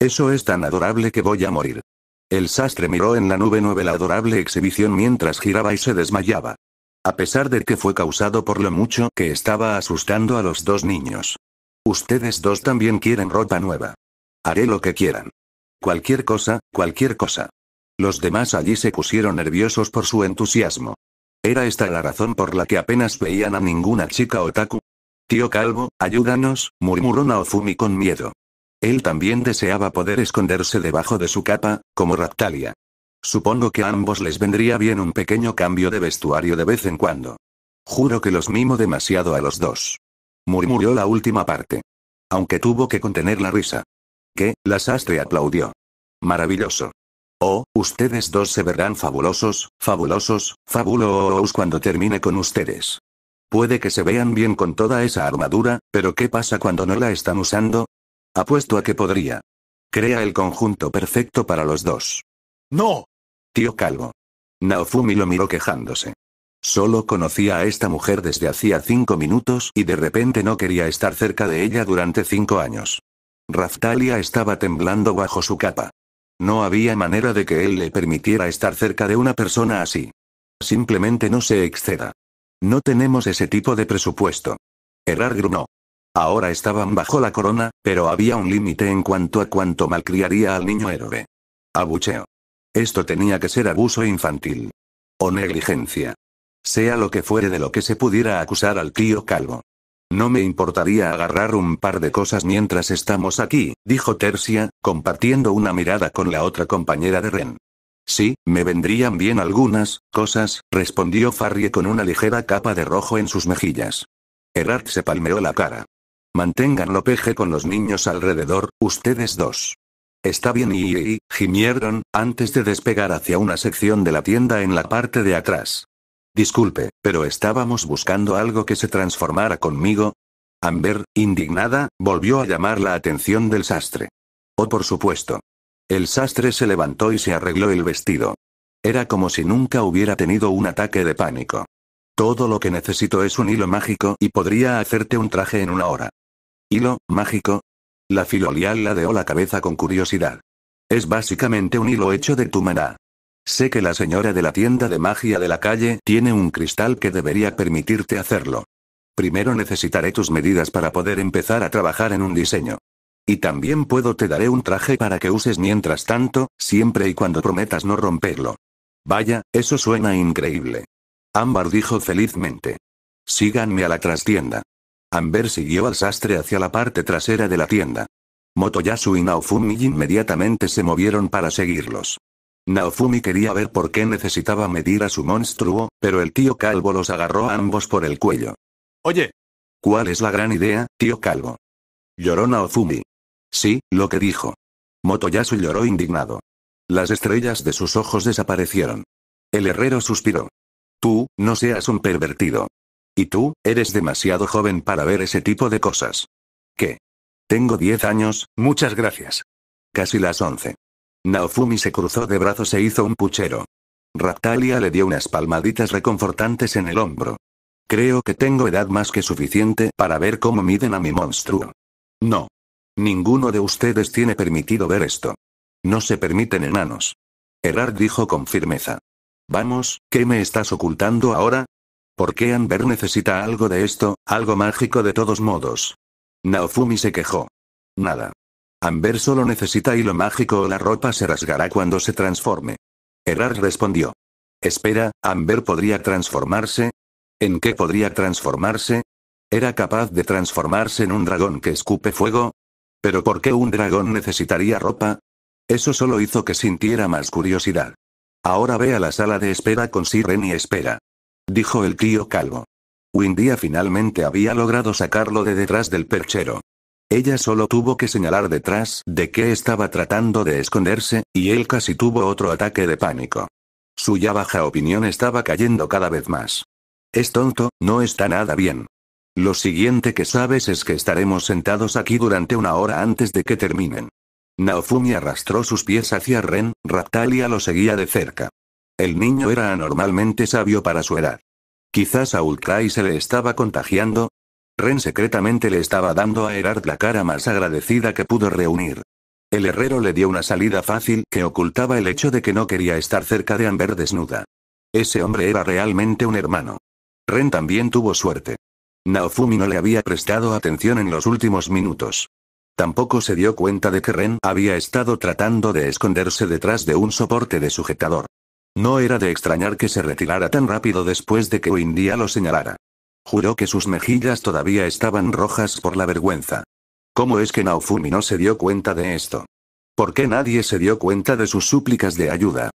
Eso es tan adorable que voy a morir. El sastre miró en la nube nueve la adorable exhibición mientras giraba y se desmayaba. A pesar de que fue causado por lo mucho que estaba asustando a los dos niños. Ustedes dos también quieren ropa nueva. Haré lo que quieran. Cualquier cosa, cualquier cosa. Los demás allí se pusieron nerviosos por su entusiasmo. ¿Era esta la razón por la que apenas veían a ninguna chica otaku? Tío Calvo, ayúdanos, murmuró Naofumi con miedo. Él también deseaba poder esconderse debajo de su capa, como Raptalia. Supongo que a ambos les vendría bien un pequeño cambio de vestuario de vez en cuando. Juro que los mimo demasiado a los dos. Murmuró la última parte. Aunque tuvo que contener la risa. ¿Qué? la sastre aplaudió. Maravilloso. Oh, ustedes dos se verán fabulosos, fabulosos, fabulosos cuando termine con ustedes. Puede que se vean bien con toda esa armadura, pero ¿qué pasa cuando no la están usando? Apuesto a que podría. Crea el conjunto perfecto para los dos. ¡No! Tío Calvo. Naofumi lo miró quejándose. Solo conocía a esta mujer desde hacía cinco minutos y de repente no quería estar cerca de ella durante cinco años. Raftalia estaba temblando bajo su capa. No había manera de que él le permitiera estar cerca de una persona así. Simplemente no se exceda. No tenemos ese tipo de presupuesto. Errar grunó. Ahora estaban bajo la corona, pero había un límite en cuanto a cuánto malcriaría al niño héroe. Abucheo. Esto tenía que ser abuso infantil. O negligencia. Sea lo que fuere de lo que se pudiera acusar al tío calvo. No me importaría agarrar un par de cosas mientras estamos aquí, dijo Tercia, compartiendo una mirada con la otra compañera de Ren. Sí, me vendrían bien algunas cosas, respondió Farrie con una ligera capa de rojo en sus mejillas. Erard se palmeó la cara. Manténganlo peje con los niños alrededor, ustedes dos. Está bien y, y, gimieron, antes de despegar hacia una sección de la tienda en la parte de atrás. Disculpe, pero estábamos buscando algo que se transformara conmigo. Amber, indignada, volvió a llamar la atención del sastre. Oh, por supuesto. El sastre se levantó y se arregló el vestido. Era como si nunca hubiera tenido un ataque de pánico. Todo lo que necesito es un hilo mágico y podría hacerte un traje en una hora. ¿Hilo mágico? La filolial ladeó la cabeza con curiosidad. Es básicamente un hilo hecho de tu Sé que la señora de la tienda de magia de la calle tiene un cristal que debería permitirte hacerlo. Primero necesitaré tus medidas para poder empezar a trabajar en un diseño. Y también puedo te daré un traje para que uses mientras tanto, siempre y cuando prometas no romperlo. Vaya, eso suena increíble. Ámbar dijo felizmente. Síganme a la trastienda. Amber siguió al sastre hacia la parte trasera de la tienda. Motoyasu y Naofumi inmediatamente se movieron para seguirlos. Naofumi quería ver por qué necesitaba medir a su monstruo, pero el tío calvo los agarró a ambos por el cuello. Oye. ¿Cuál es la gran idea, tío calvo? Lloró Naofumi. Sí, lo que dijo. Motoyasu lloró indignado. Las estrellas de sus ojos desaparecieron. El herrero suspiró. Tú, no seas un pervertido. Y tú, eres demasiado joven para ver ese tipo de cosas. ¿Qué? Tengo 10 años, muchas gracias. Casi las 11. Naofumi se cruzó de brazos e hizo un puchero. Raptalia le dio unas palmaditas reconfortantes en el hombro. Creo que tengo edad más que suficiente para ver cómo miden a mi monstruo. No. Ninguno de ustedes tiene permitido ver esto. No se permiten enanos. Errar dijo con firmeza. Vamos, ¿qué me estás ocultando ahora? ¿Por qué Amber necesita algo de esto, algo mágico de todos modos? Naofumi se quejó. Nada. Amber solo necesita hilo mágico o la ropa se rasgará cuando se transforme. Erard respondió. Espera, Amber podría transformarse. ¿En qué podría transformarse? ¿Era capaz de transformarse en un dragón que escupe fuego? ¿Pero por qué un dragón necesitaría ropa? Eso solo hizo que sintiera más curiosidad. Ahora ve a la sala de espera con Siren y espera. Dijo el tío calvo. Windia finalmente había logrado sacarlo de detrás del perchero. Ella solo tuvo que señalar detrás de que estaba tratando de esconderse, y él casi tuvo otro ataque de pánico. Su ya baja opinión estaba cayendo cada vez más. Es tonto, no está nada bien. Lo siguiente que sabes es que estaremos sentados aquí durante una hora antes de que terminen. Naofumi arrastró sus pies hacia Ren, Raptalia lo seguía de cerca. El niño era anormalmente sabio para su edad. Quizás a Ultrai se le estaba contagiando, Ren secretamente le estaba dando a Herard la cara más agradecida que pudo reunir. El herrero le dio una salida fácil que ocultaba el hecho de que no quería estar cerca de Amber desnuda. Ese hombre era realmente un hermano. Ren también tuvo suerte. Naofumi no le había prestado atención en los últimos minutos. Tampoco se dio cuenta de que Ren había estado tratando de esconderse detrás de un soporte de sujetador. No era de extrañar que se retirara tan rápido después de que Windia lo señalara. Juró que sus mejillas todavía estaban rojas por la vergüenza. ¿Cómo es que Naofumi no se dio cuenta de esto? ¿Por qué nadie se dio cuenta de sus súplicas de ayuda?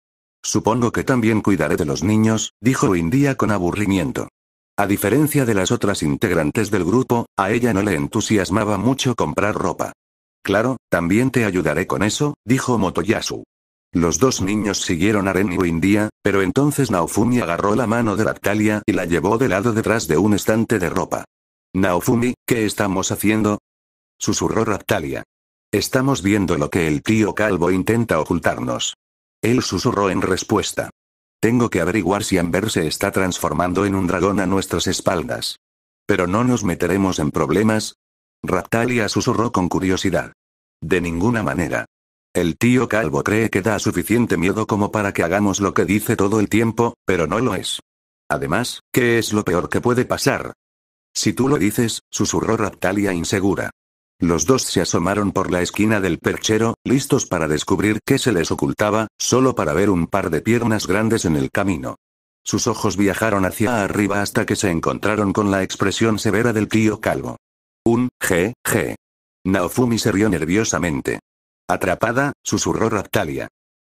Supongo que también cuidaré de los niños, dijo India con aburrimiento. A diferencia de las otras integrantes del grupo, a ella no le entusiasmaba mucho comprar ropa. Claro, también te ayudaré con eso, dijo Motoyasu. Los dos niños siguieron a Ren y día, pero entonces Naofumi agarró la mano de Raptalia y la llevó de lado detrás de un estante de ropa. Naofumi, ¿qué estamos haciendo? Susurró Raptalia. Estamos viendo lo que el tío Calvo intenta ocultarnos. Él susurró en respuesta. Tengo que averiguar si Amber se está transformando en un dragón a nuestras espaldas. Pero no nos meteremos en problemas. Raptalia susurró con curiosidad. De ninguna manera. El tío Calvo cree que da suficiente miedo como para que hagamos lo que dice todo el tiempo, pero no lo es. Además, ¿qué es lo peor que puede pasar? Si tú lo dices, susurró Raptalia insegura. Los dos se asomaron por la esquina del perchero, listos para descubrir qué se les ocultaba, solo para ver un par de piernas grandes en el camino. Sus ojos viajaron hacia arriba hasta que se encontraron con la expresión severa del tío Calvo. Un, G, G. Naofumi se rió nerviosamente. Atrapada, susurró Raptalia.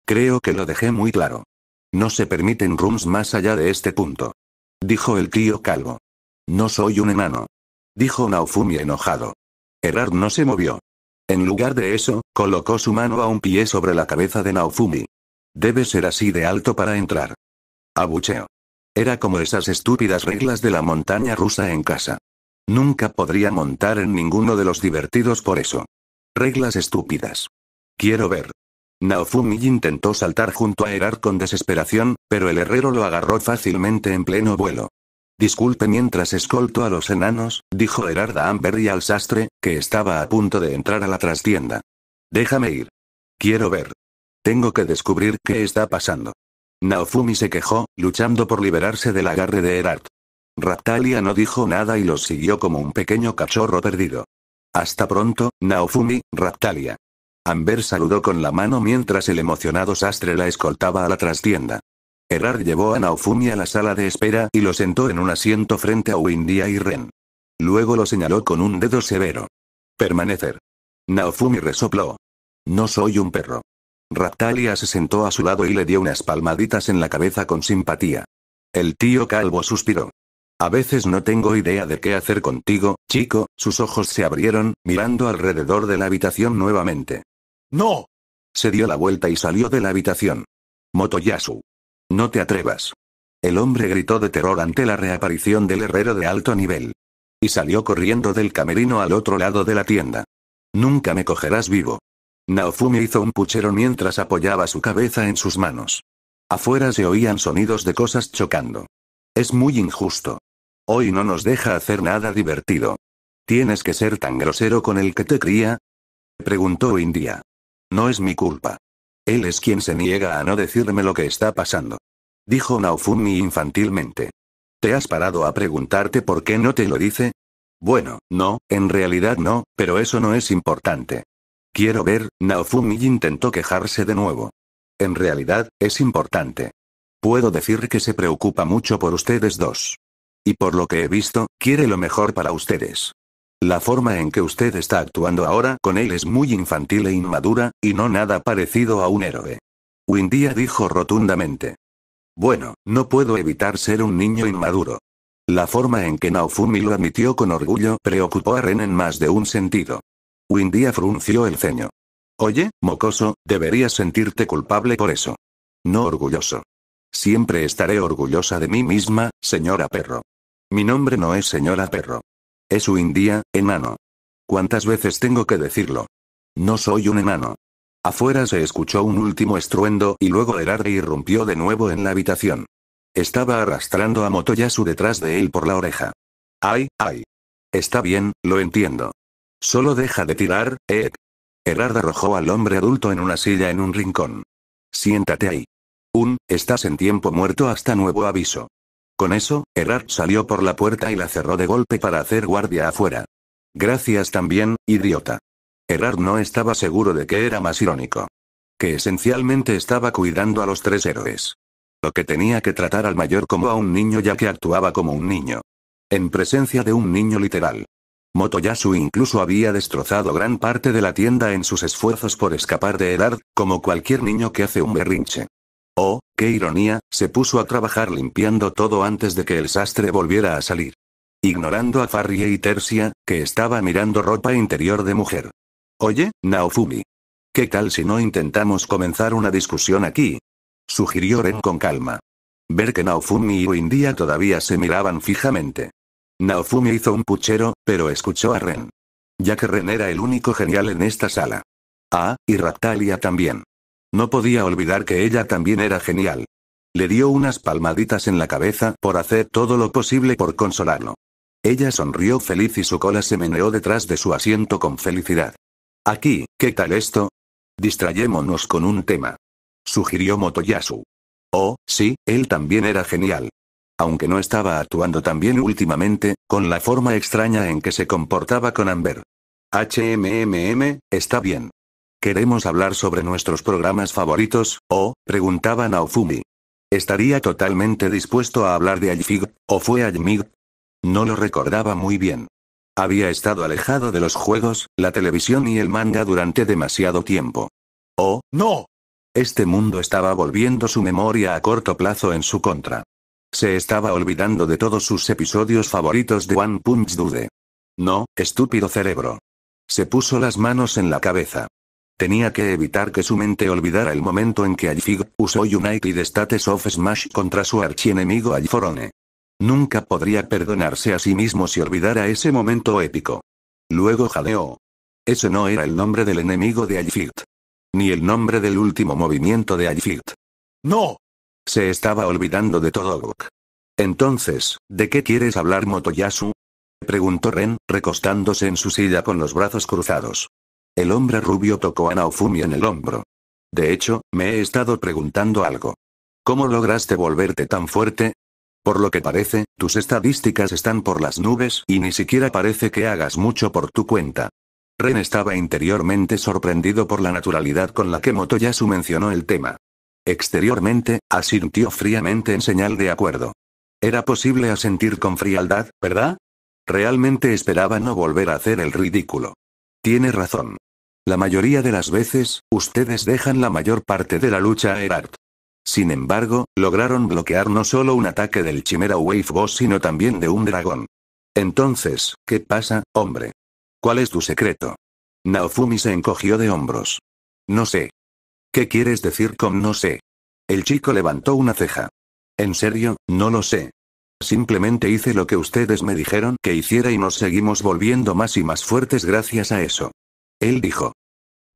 Creo que lo dejé muy claro. No se permiten rooms más allá de este punto. Dijo el tío calvo. No soy un enano. Dijo Naofumi enojado. Erard no se movió. En lugar de eso, colocó su mano a un pie sobre la cabeza de Naofumi. Debe ser así de alto para entrar. Abucheo. Era como esas estúpidas reglas de la montaña rusa en casa. Nunca podría montar en ninguno de los divertidos por eso. Reglas estúpidas. Quiero ver. Naofumi intentó saltar junto a Herard con desesperación, pero el herrero lo agarró fácilmente en pleno vuelo. Disculpe mientras escolto a los enanos, dijo Erard a Amber y al sastre, que estaba a punto de entrar a la trastienda. Déjame ir. Quiero ver. Tengo que descubrir qué está pasando. Naofumi se quejó, luchando por liberarse del agarre de Erard. Raptalia no dijo nada y los siguió como un pequeño cachorro perdido. Hasta pronto, Naofumi, Raptalia. Amber saludó con la mano mientras el emocionado sastre la escoltaba a la trastienda. Errar llevó a Naofumi a la sala de espera y lo sentó en un asiento frente a Windia y Ren. Luego lo señaló con un dedo severo. Permanecer. Naofumi resopló. No soy un perro. Raptalia se sentó a su lado y le dio unas palmaditas en la cabeza con simpatía. El tío calvo suspiró. A veces no tengo idea de qué hacer contigo, chico, sus ojos se abrieron, mirando alrededor de la habitación nuevamente. ¡No! Se dio la vuelta y salió de la habitación. Motoyasu. No te atrevas. El hombre gritó de terror ante la reaparición del herrero de alto nivel. Y salió corriendo del camerino al otro lado de la tienda. Nunca me cogerás vivo. Naofumi hizo un puchero mientras apoyaba su cabeza en sus manos. Afuera se oían sonidos de cosas chocando. Es muy injusto. Hoy no nos deja hacer nada divertido. ¿Tienes que ser tan grosero con el que te cría? Preguntó India. No es mi culpa. Él es quien se niega a no decirme lo que está pasando. Dijo Naofumi infantilmente. ¿Te has parado a preguntarte por qué no te lo dice? Bueno, no, en realidad no, pero eso no es importante. Quiero ver, Naofumi intentó quejarse de nuevo. En realidad, es importante. Puedo decir que se preocupa mucho por ustedes dos. Y por lo que he visto, quiere lo mejor para ustedes. La forma en que usted está actuando ahora con él es muy infantil e inmadura, y no nada parecido a un héroe. Windia dijo rotundamente. Bueno, no puedo evitar ser un niño inmaduro. La forma en que Naofumi lo admitió con orgullo preocupó a Ren en más de un sentido. Windia frunció el ceño. Oye, mocoso, deberías sentirte culpable por eso. No orgulloso. Siempre estaré orgullosa de mí misma, señora perro. Mi nombre no es señora perro. Es un india, enano. ¿Cuántas veces tengo que decirlo? No soy un enano. Afuera se escuchó un último estruendo y luego Erard irrumpió de nuevo en la habitación. Estaba arrastrando a Motoyasu detrás de él por la oreja. ¡Ay, ay! Está bien, lo entiendo. Solo deja de tirar, eh. Erard arrojó al hombre adulto en una silla en un rincón. Siéntate ahí. Un, estás en tiempo muerto hasta nuevo aviso. Con eso, Erard salió por la puerta y la cerró de golpe para hacer guardia afuera. Gracias también, idiota. Erard no estaba seguro de que era más irónico. Que esencialmente estaba cuidando a los tres héroes. Lo que tenía que tratar al mayor como a un niño ya que actuaba como un niño. En presencia de un niño literal. Motoyasu incluso había destrozado gran parte de la tienda en sus esfuerzos por escapar de Erard, como cualquier niño que hace un berrinche. Oh, qué ironía, se puso a trabajar limpiando todo antes de que el sastre volviera a salir. Ignorando a Farrie y Tercia, que estaba mirando ropa interior de mujer. Oye, Naofumi. ¿Qué tal si no intentamos comenzar una discusión aquí? Sugirió Ren con calma. Ver que Naofumi y Windia todavía se miraban fijamente. Naofumi hizo un puchero, pero escuchó a Ren. Ya que Ren era el único genial en esta sala. Ah, y Raptalia también. No podía olvidar que ella también era genial. Le dio unas palmaditas en la cabeza por hacer todo lo posible por consolarlo. Ella sonrió feliz y su cola se meneó detrás de su asiento con felicidad. Aquí, ¿qué tal esto? Distrayémonos con un tema. Sugirió Motoyasu. Oh, sí, él también era genial. Aunque no estaba actuando tan bien últimamente, con la forma extraña en que se comportaba con Amber. HMMM, está bien. ¿Queremos hablar sobre nuestros programas favoritos? ¿O? preguntaban Naofumi. ¿Estaría totalmente dispuesto a hablar de Ajfig, o fue Ajmig? No lo recordaba muy bien. Había estado alejado de los juegos, la televisión y el manga durante demasiado tiempo. ¡Oh, no! Este mundo estaba volviendo su memoria a corto plazo en su contra. Se estaba olvidando de todos sus episodios favoritos de One Punch Dude. No, estúpido cerebro. Se puso las manos en la cabeza. Tenía que evitar que su mente olvidara el momento en que Alfig usó United States of Smash contra su archienemigo Alforone. Nunca podría perdonarse a sí mismo si olvidara ese momento épico. Luego jadeó. Ese no era el nombre del enemigo de Alfig. Ni el nombre del último movimiento de Alfig. ¡No! Se estaba olvidando de todo. Entonces, ¿de qué quieres hablar Motoyasu? Preguntó Ren, recostándose en su silla con los brazos cruzados. El hombre rubio tocó a Naofumi en el hombro. De hecho, me he estado preguntando algo. ¿Cómo lograste volverte tan fuerte? Por lo que parece, tus estadísticas están por las nubes y ni siquiera parece que hagas mucho por tu cuenta. Ren estaba interiormente sorprendido por la naturalidad con la que Motoyasu mencionó el tema. Exteriormente, asintió fríamente en señal de acuerdo. Era posible asentir con frialdad, ¿verdad? Realmente esperaba no volver a hacer el ridículo. Tiene razón. La mayoría de las veces, ustedes dejan la mayor parte de la lucha a Erard. Sin embargo, lograron bloquear no solo un ataque del Chimera Wave Boss sino también de un dragón. Entonces, ¿qué pasa, hombre? ¿Cuál es tu secreto? Naofumi se encogió de hombros. No sé. ¿Qué quieres decir con no sé? El chico levantó una ceja. En serio, no lo sé. Simplemente hice lo que ustedes me dijeron que hiciera y nos seguimos volviendo más y más fuertes gracias a eso. Él dijo.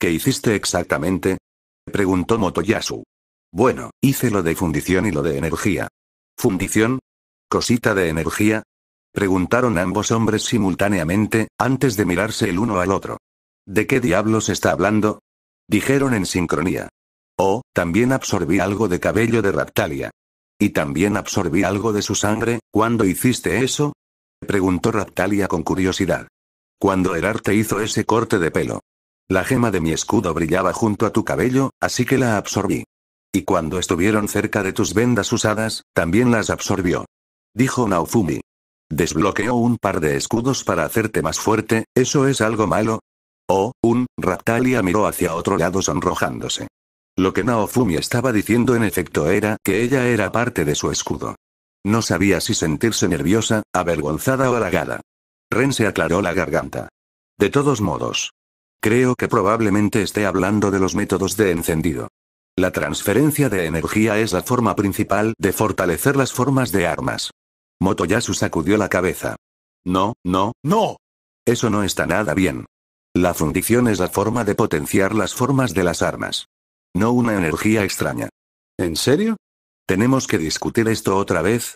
¿Qué hiciste exactamente? Preguntó Motoyasu. Bueno, hice lo de fundición y lo de energía. ¿Fundición? ¿Cosita de energía? Preguntaron ambos hombres simultáneamente, antes de mirarse el uno al otro. ¿De qué diablos está hablando? Dijeron en sincronía. Oh, también absorbí algo de cabello de Raptalia. Y también absorbí algo de su sangre, ¿cuándo hiciste eso? Preguntó Raptalia con curiosidad cuando el arte hizo ese corte de pelo. La gema de mi escudo brillaba junto a tu cabello, así que la absorbí. Y cuando estuvieron cerca de tus vendas usadas, también las absorbió. Dijo Naofumi. Desbloqueó un par de escudos para hacerte más fuerte, ¿eso es algo malo? Oh, un, Raptalia miró hacia otro lado sonrojándose. Lo que Naofumi estaba diciendo en efecto era que ella era parte de su escudo. No sabía si sentirse nerviosa, avergonzada o halagada. Ren se aclaró la garganta. De todos modos. Creo que probablemente esté hablando de los métodos de encendido. La transferencia de energía es la forma principal de fortalecer las formas de armas. Motoyasu sacudió la cabeza. No, no, no. Eso no está nada bien. La fundición es la forma de potenciar las formas de las armas. No una energía extraña. ¿En serio? Tenemos que discutir esto otra vez,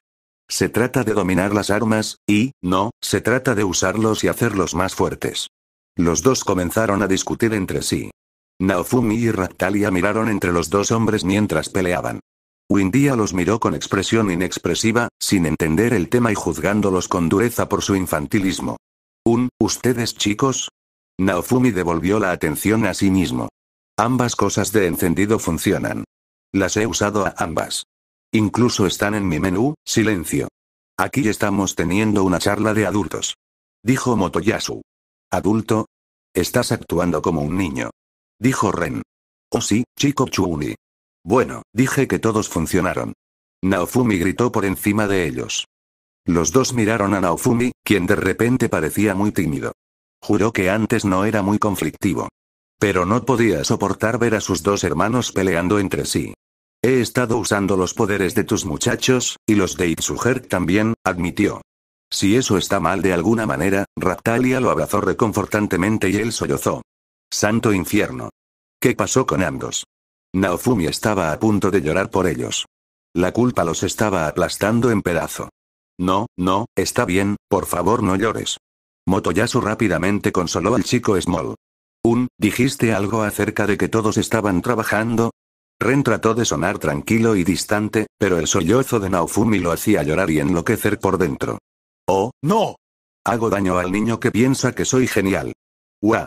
se trata de dominar las armas, y, no, se trata de usarlos y hacerlos más fuertes. Los dos comenzaron a discutir entre sí. Naofumi y Raptalia miraron entre los dos hombres mientras peleaban. Windia los miró con expresión inexpresiva, sin entender el tema y juzgándolos con dureza por su infantilismo. ¿Un, ustedes chicos? Naofumi devolvió la atención a sí mismo. Ambas cosas de encendido funcionan. Las he usado a ambas. Incluso están en mi menú, silencio. Aquí estamos teniendo una charla de adultos. Dijo Motoyasu. ¿Adulto? Estás actuando como un niño. Dijo Ren. Oh sí, chico Chuni. Bueno, dije que todos funcionaron. Naofumi gritó por encima de ellos. Los dos miraron a Naofumi, quien de repente parecía muy tímido. Juró que antes no era muy conflictivo. Pero no podía soportar ver a sus dos hermanos peleando entre sí. He estado usando los poderes de tus muchachos, y los de Itsuger también, admitió. Si eso está mal de alguna manera, Raptalia lo abrazó reconfortantemente y él sollozó. Santo infierno. ¿Qué pasó con ambos? Naofumi estaba a punto de llorar por ellos. La culpa los estaba aplastando en pedazo. No, no, está bien, por favor no llores. Motoyasu rápidamente consoló al chico Small. Un, dijiste algo acerca de que todos estaban trabajando, Ren trató de sonar tranquilo y distante, pero el sollozo de Naofumi lo hacía llorar y enloquecer por dentro. ¡Oh, no! Hago daño al niño que piensa que soy genial. ¡Guau!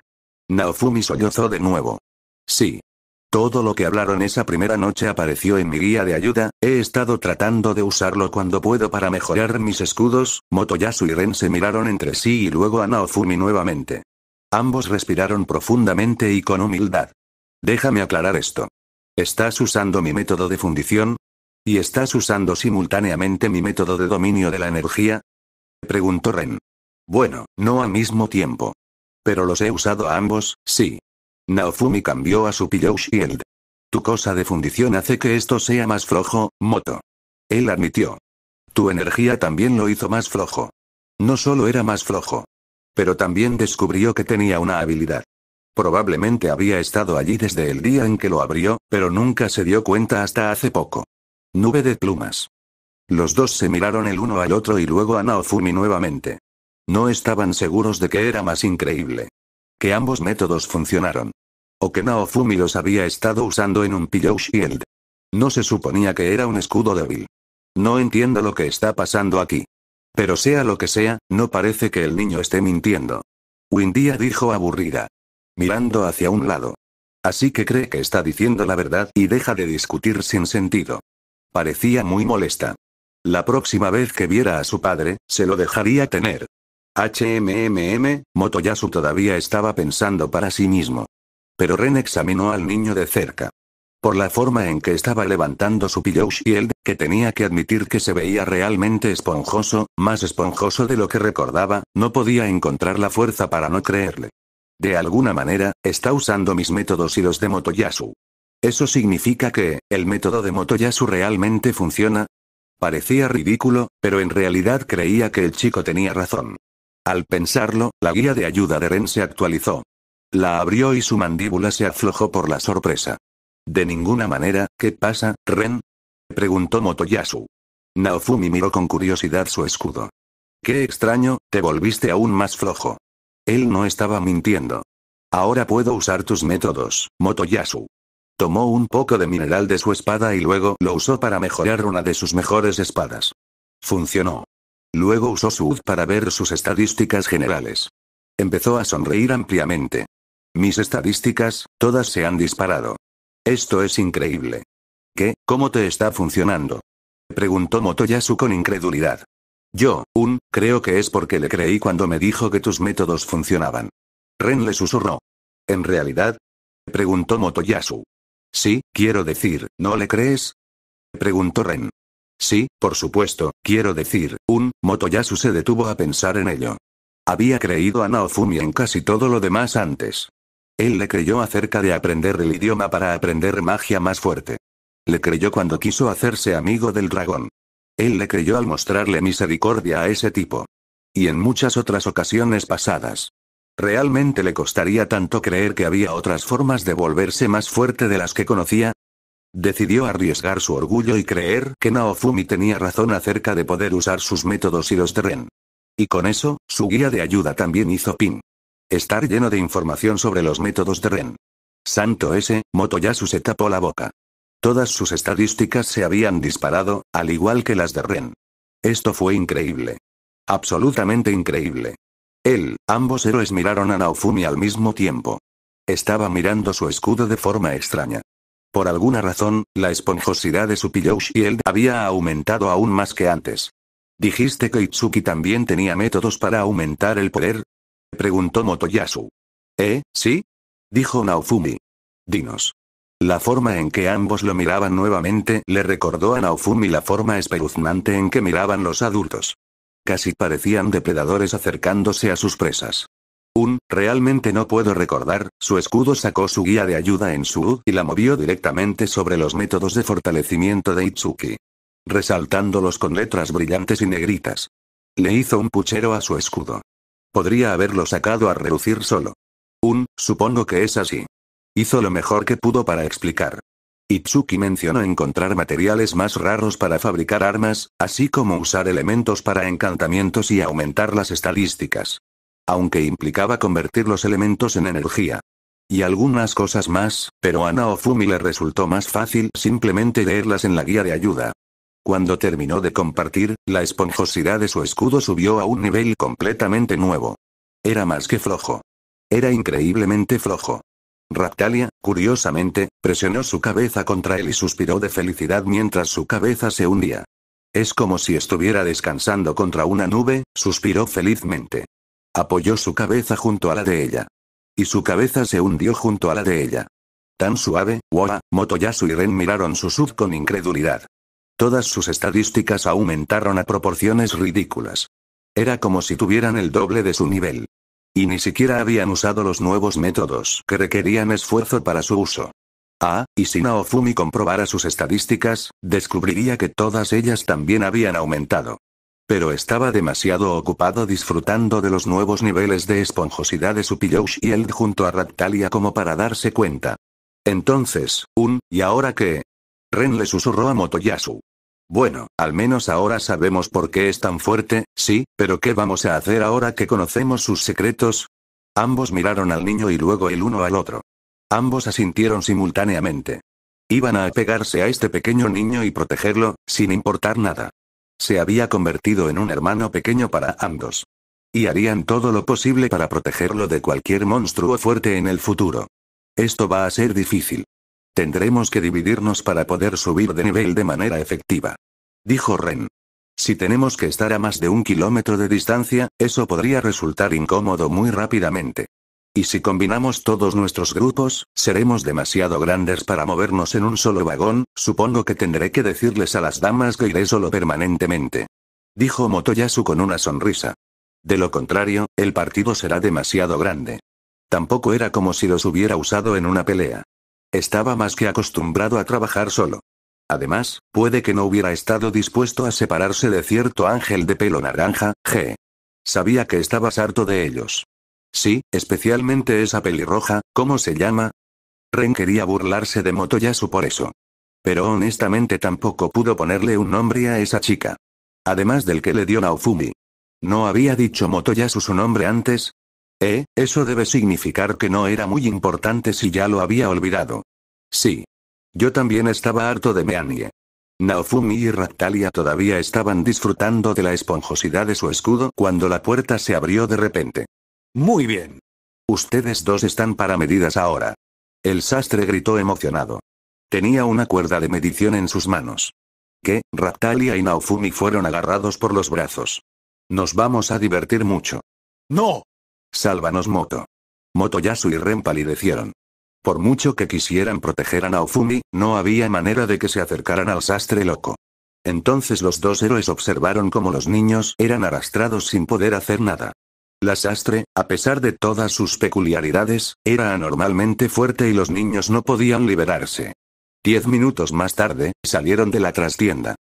Naofumi sollozó de nuevo. Sí. Todo lo que hablaron esa primera noche apareció en mi guía de ayuda, he estado tratando de usarlo cuando puedo para mejorar mis escudos, Motoyasu y Ren se miraron entre sí y luego a Naofumi nuevamente. Ambos respiraron profundamente y con humildad. Déjame aclarar esto. ¿Estás usando mi método de fundición? ¿Y estás usando simultáneamente mi método de dominio de la energía? Preguntó Ren. Bueno, no al mismo tiempo. Pero los he usado a ambos, sí. Naofumi cambió a su Pillow Shield. Tu cosa de fundición hace que esto sea más flojo, Moto. Él admitió. Tu energía también lo hizo más flojo. No solo era más flojo. Pero también descubrió que tenía una habilidad. Probablemente había estado allí desde el día en que lo abrió, pero nunca se dio cuenta hasta hace poco. Nube de plumas. Los dos se miraron el uno al otro y luego a Naofumi nuevamente. No estaban seguros de que era más increíble. Que ambos métodos funcionaron. O que Naofumi los había estado usando en un Pillow Shield. No se suponía que era un escudo débil. No entiendo lo que está pasando aquí. Pero sea lo que sea, no parece que el niño esté mintiendo. Windia dijo aburrida mirando hacia un lado. Así que cree que está diciendo la verdad y deja de discutir sin sentido. Parecía muy molesta. La próxima vez que viera a su padre, se lo dejaría tener. HMMM, Motoyasu todavía estaba pensando para sí mismo. Pero Ren examinó al niño de cerca. Por la forma en que estaba levantando su y shield, que tenía que admitir que se veía realmente esponjoso, más esponjoso de lo que recordaba, no podía encontrar la fuerza para no creerle. De alguna manera, está usando mis métodos y los de Motoyasu. ¿Eso significa que, el método de Motoyasu realmente funciona? Parecía ridículo, pero en realidad creía que el chico tenía razón. Al pensarlo, la guía de ayuda de Ren se actualizó. La abrió y su mandíbula se aflojó por la sorpresa. De ninguna manera, ¿qué pasa, Ren? preguntó Motoyasu. Naofumi miró con curiosidad su escudo. Qué extraño, te volviste aún más flojo. Él no estaba mintiendo. Ahora puedo usar tus métodos, Motoyasu. Tomó un poco de mineral de su espada y luego lo usó para mejorar una de sus mejores espadas. Funcionó. Luego usó su UD para ver sus estadísticas generales. Empezó a sonreír ampliamente. Mis estadísticas, todas se han disparado. Esto es increíble. ¿Qué, cómo te está funcionando? Preguntó Motoyasu con incredulidad. Yo, un, creo que es porque le creí cuando me dijo que tus métodos funcionaban. Ren le susurró. ¿En realidad? Preguntó Motoyasu. Sí, quiero decir, ¿no le crees? Preguntó Ren. Sí, por supuesto, quiero decir, un, Motoyasu se detuvo a pensar en ello. Había creído a Naofumi en casi todo lo demás antes. Él le creyó acerca de aprender el idioma para aprender magia más fuerte. Le creyó cuando quiso hacerse amigo del dragón. Él le creyó al mostrarle misericordia a ese tipo. Y en muchas otras ocasiones pasadas. ¿Realmente le costaría tanto creer que había otras formas de volverse más fuerte de las que conocía? Decidió arriesgar su orgullo y creer que Naofumi tenía razón acerca de poder usar sus métodos y los de Ren. Y con eso, su guía de ayuda también hizo pin. Estar lleno de información sobre los métodos de Ren. Santo ese, Motoyasu se tapó la boca. Todas sus estadísticas se habían disparado, al igual que las de Ren. Esto fue increíble. Absolutamente increíble. Él, ambos héroes miraron a Naofumi al mismo tiempo. Estaba mirando su escudo de forma extraña. Por alguna razón, la esponjosidad de su Pillow Shield había aumentado aún más que antes. ¿Dijiste que Itsuki también tenía métodos para aumentar el poder? Preguntó Motoyasu. ¿Eh, sí? Dijo Naofumi. Dinos. La forma en que ambos lo miraban nuevamente le recordó a Naofumi la forma espeluznante en que miraban los adultos. Casi parecían depredadores acercándose a sus presas. Un, realmente no puedo recordar, su escudo sacó su guía de ayuda en su y la movió directamente sobre los métodos de fortalecimiento de Itsuki. Resaltándolos con letras brillantes y negritas. Le hizo un puchero a su escudo. Podría haberlo sacado a reducir solo. Un, supongo que es así. Hizo lo mejor que pudo para explicar. Itsuki mencionó encontrar materiales más raros para fabricar armas, así como usar elementos para encantamientos y aumentar las estadísticas. Aunque implicaba convertir los elementos en energía. Y algunas cosas más, pero a Naofumi le resultó más fácil simplemente leerlas en la guía de ayuda. Cuando terminó de compartir, la esponjosidad de su escudo subió a un nivel completamente nuevo. Era más que flojo. Era increíblemente flojo. Raptalia, curiosamente, presionó su cabeza contra él y suspiró de felicidad mientras su cabeza se hundía. Es como si estuviera descansando contra una nube, suspiró felizmente. Apoyó su cabeza junto a la de ella. Y su cabeza se hundió junto a la de ella. Tan suave, Wara, Motoyasu y Ren miraron su sub con incredulidad. Todas sus estadísticas aumentaron a proporciones ridículas. Era como si tuvieran el doble de su nivel. Y ni siquiera habían usado los nuevos métodos que requerían esfuerzo para su uso. Ah, y si Naofumi comprobara sus estadísticas, descubriría que todas ellas también habían aumentado. Pero estaba demasiado ocupado disfrutando de los nuevos niveles de esponjosidad de su y Shield junto a Raptalia como para darse cuenta. Entonces, un, ¿y ahora qué? Ren le susurró a Motoyasu. Bueno, al menos ahora sabemos por qué es tan fuerte, sí, pero ¿qué vamos a hacer ahora que conocemos sus secretos? Ambos miraron al niño y luego el uno al otro. Ambos asintieron simultáneamente. Iban a apegarse a este pequeño niño y protegerlo, sin importar nada. Se había convertido en un hermano pequeño para ambos. Y harían todo lo posible para protegerlo de cualquier monstruo fuerte en el futuro. Esto va a ser difícil. Tendremos que dividirnos para poder subir de nivel de manera efectiva. Dijo Ren. Si tenemos que estar a más de un kilómetro de distancia, eso podría resultar incómodo muy rápidamente. Y si combinamos todos nuestros grupos, seremos demasiado grandes para movernos en un solo vagón, supongo que tendré que decirles a las damas que iré solo permanentemente. Dijo Motoyasu con una sonrisa. De lo contrario, el partido será demasiado grande. Tampoco era como si los hubiera usado en una pelea. Estaba más que acostumbrado a trabajar solo. Además, puede que no hubiera estado dispuesto a separarse de cierto ángel de pelo naranja, G. Sabía que estaba harto de ellos. Sí, especialmente esa pelirroja, ¿cómo se llama? Ren quería burlarse de Motoyasu por eso. Pero honestamente tampoco pudo ponerle un nombre a esa chica. Además del que le dio Naofumi. No había dicho Motoyasu su nombre antes, eh, eso debe significar que no era muy importante si ya lo había olvidado. Sí. Yo también estaba harto de Meanie. Naofumi y Raptalia todavía estaban disfrutando de la esponjosidad de su escudo cuando la puerta se abrió de repente. Muy bien. Ustedes dos están para medidas ahora. El sastre gritó emocionado. Tenía una cuerda de medición en sus manos. Que, Raptalia y Naofumi fueron agarrados por los brazos. Nos vamos a divertir mucho. No. Sálvanos Moto. Motoyasu y Ren palidecieron. Por mucho que quisieran proteger a Naofumi, no había manera de que se acercaran al sastre loco. Entonces los dos héroes observaron cómo los niños eran arrastrados sin poder hacer nada. La sastre, a pesar de todas sus peculiaridades, era anormalmente fuerte y los niños no podían liberarse. Diez minutos más tarde, salieron de la trastienda.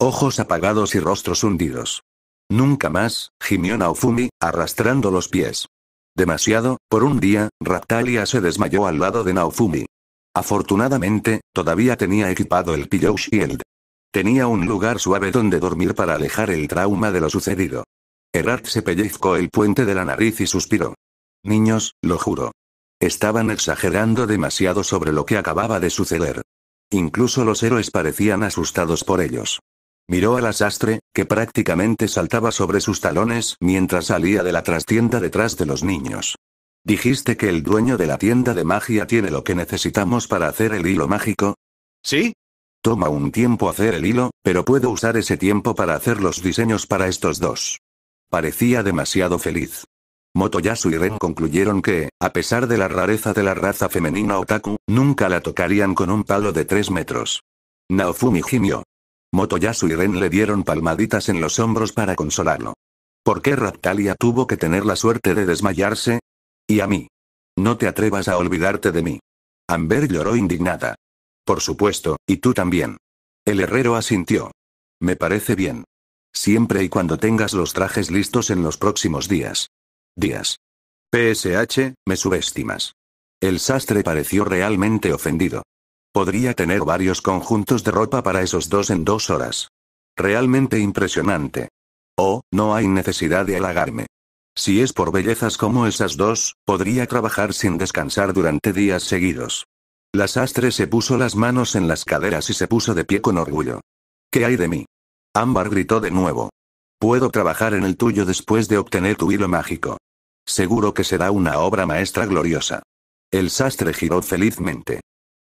Ojos apagados y rostros hundidos. Nunca más, gimió Naofumi, arrastrando los pies. Demasiado, por un día, Raptalia se desmayó al lado de Naofumi. Afortunadamente, todavía tenía equipado el Pillow Shield. Tenía un lugar suave donde dormir para alejar el trauma de lo sucedido. Erard se pellizcó el puente de la nariz y suspiró. Niños, lo juro. Estaban exagerando demasiado sobre lo que acababa de suceder. Incluso los héroes parecían asustados por ellos. Miró a la sastre, que prácticamente saltaba sobre sus talones mientras salía de la trastienda detrás de los niños. ¿Dijiste que el dueño de la tienda de magia tiene lo que necesitamos para hacer el hilo mágico? ¿Sí? Toma un tiempo hacer el hilo, pero puedo usar ese tiempo para hacer los diseños para estos dos. Parecía demasiado feliz. Motoyasu y Ren concluyeron que, a pesar de la rareza de la raza femenina otaku, nunca la tocarían con un palo de tres metros. Naofumi gimió. Motoyasu y Ren le dieron palmaditas en los hombros para consolarlo. ¿Por qué Raptalia tuvo que tener la suerte de desmayarse? ¿Y a mí? No te atrevas a olvidarte de mí. Amber lloró indignada. Por supuesto, y tú también. El herrero asintió. Me parece bien. Siempre y cuando tengas los trajes listos en los próximos días. Días. PSH, me subestimas. El sastre pareció realmente ofendido. Podría tener varios conjuntos de ropa para esos dos en dos horas. Realmente impresionante. Oh, no hay necesidad de halagarme. Si es por bellezas como esas dos, podría trabajar sin descansar durante días seguidos. La sastre se puso las manos en las caderas y se puso de pie con orgullo. ¿Qué hay de mí? Ámbar gritó de nuevo. Puedo trabajar en el tuyo después de obtener tu hilo mágico. Seguro que será una obra maestra gloriosa. El sastre giró felizmente.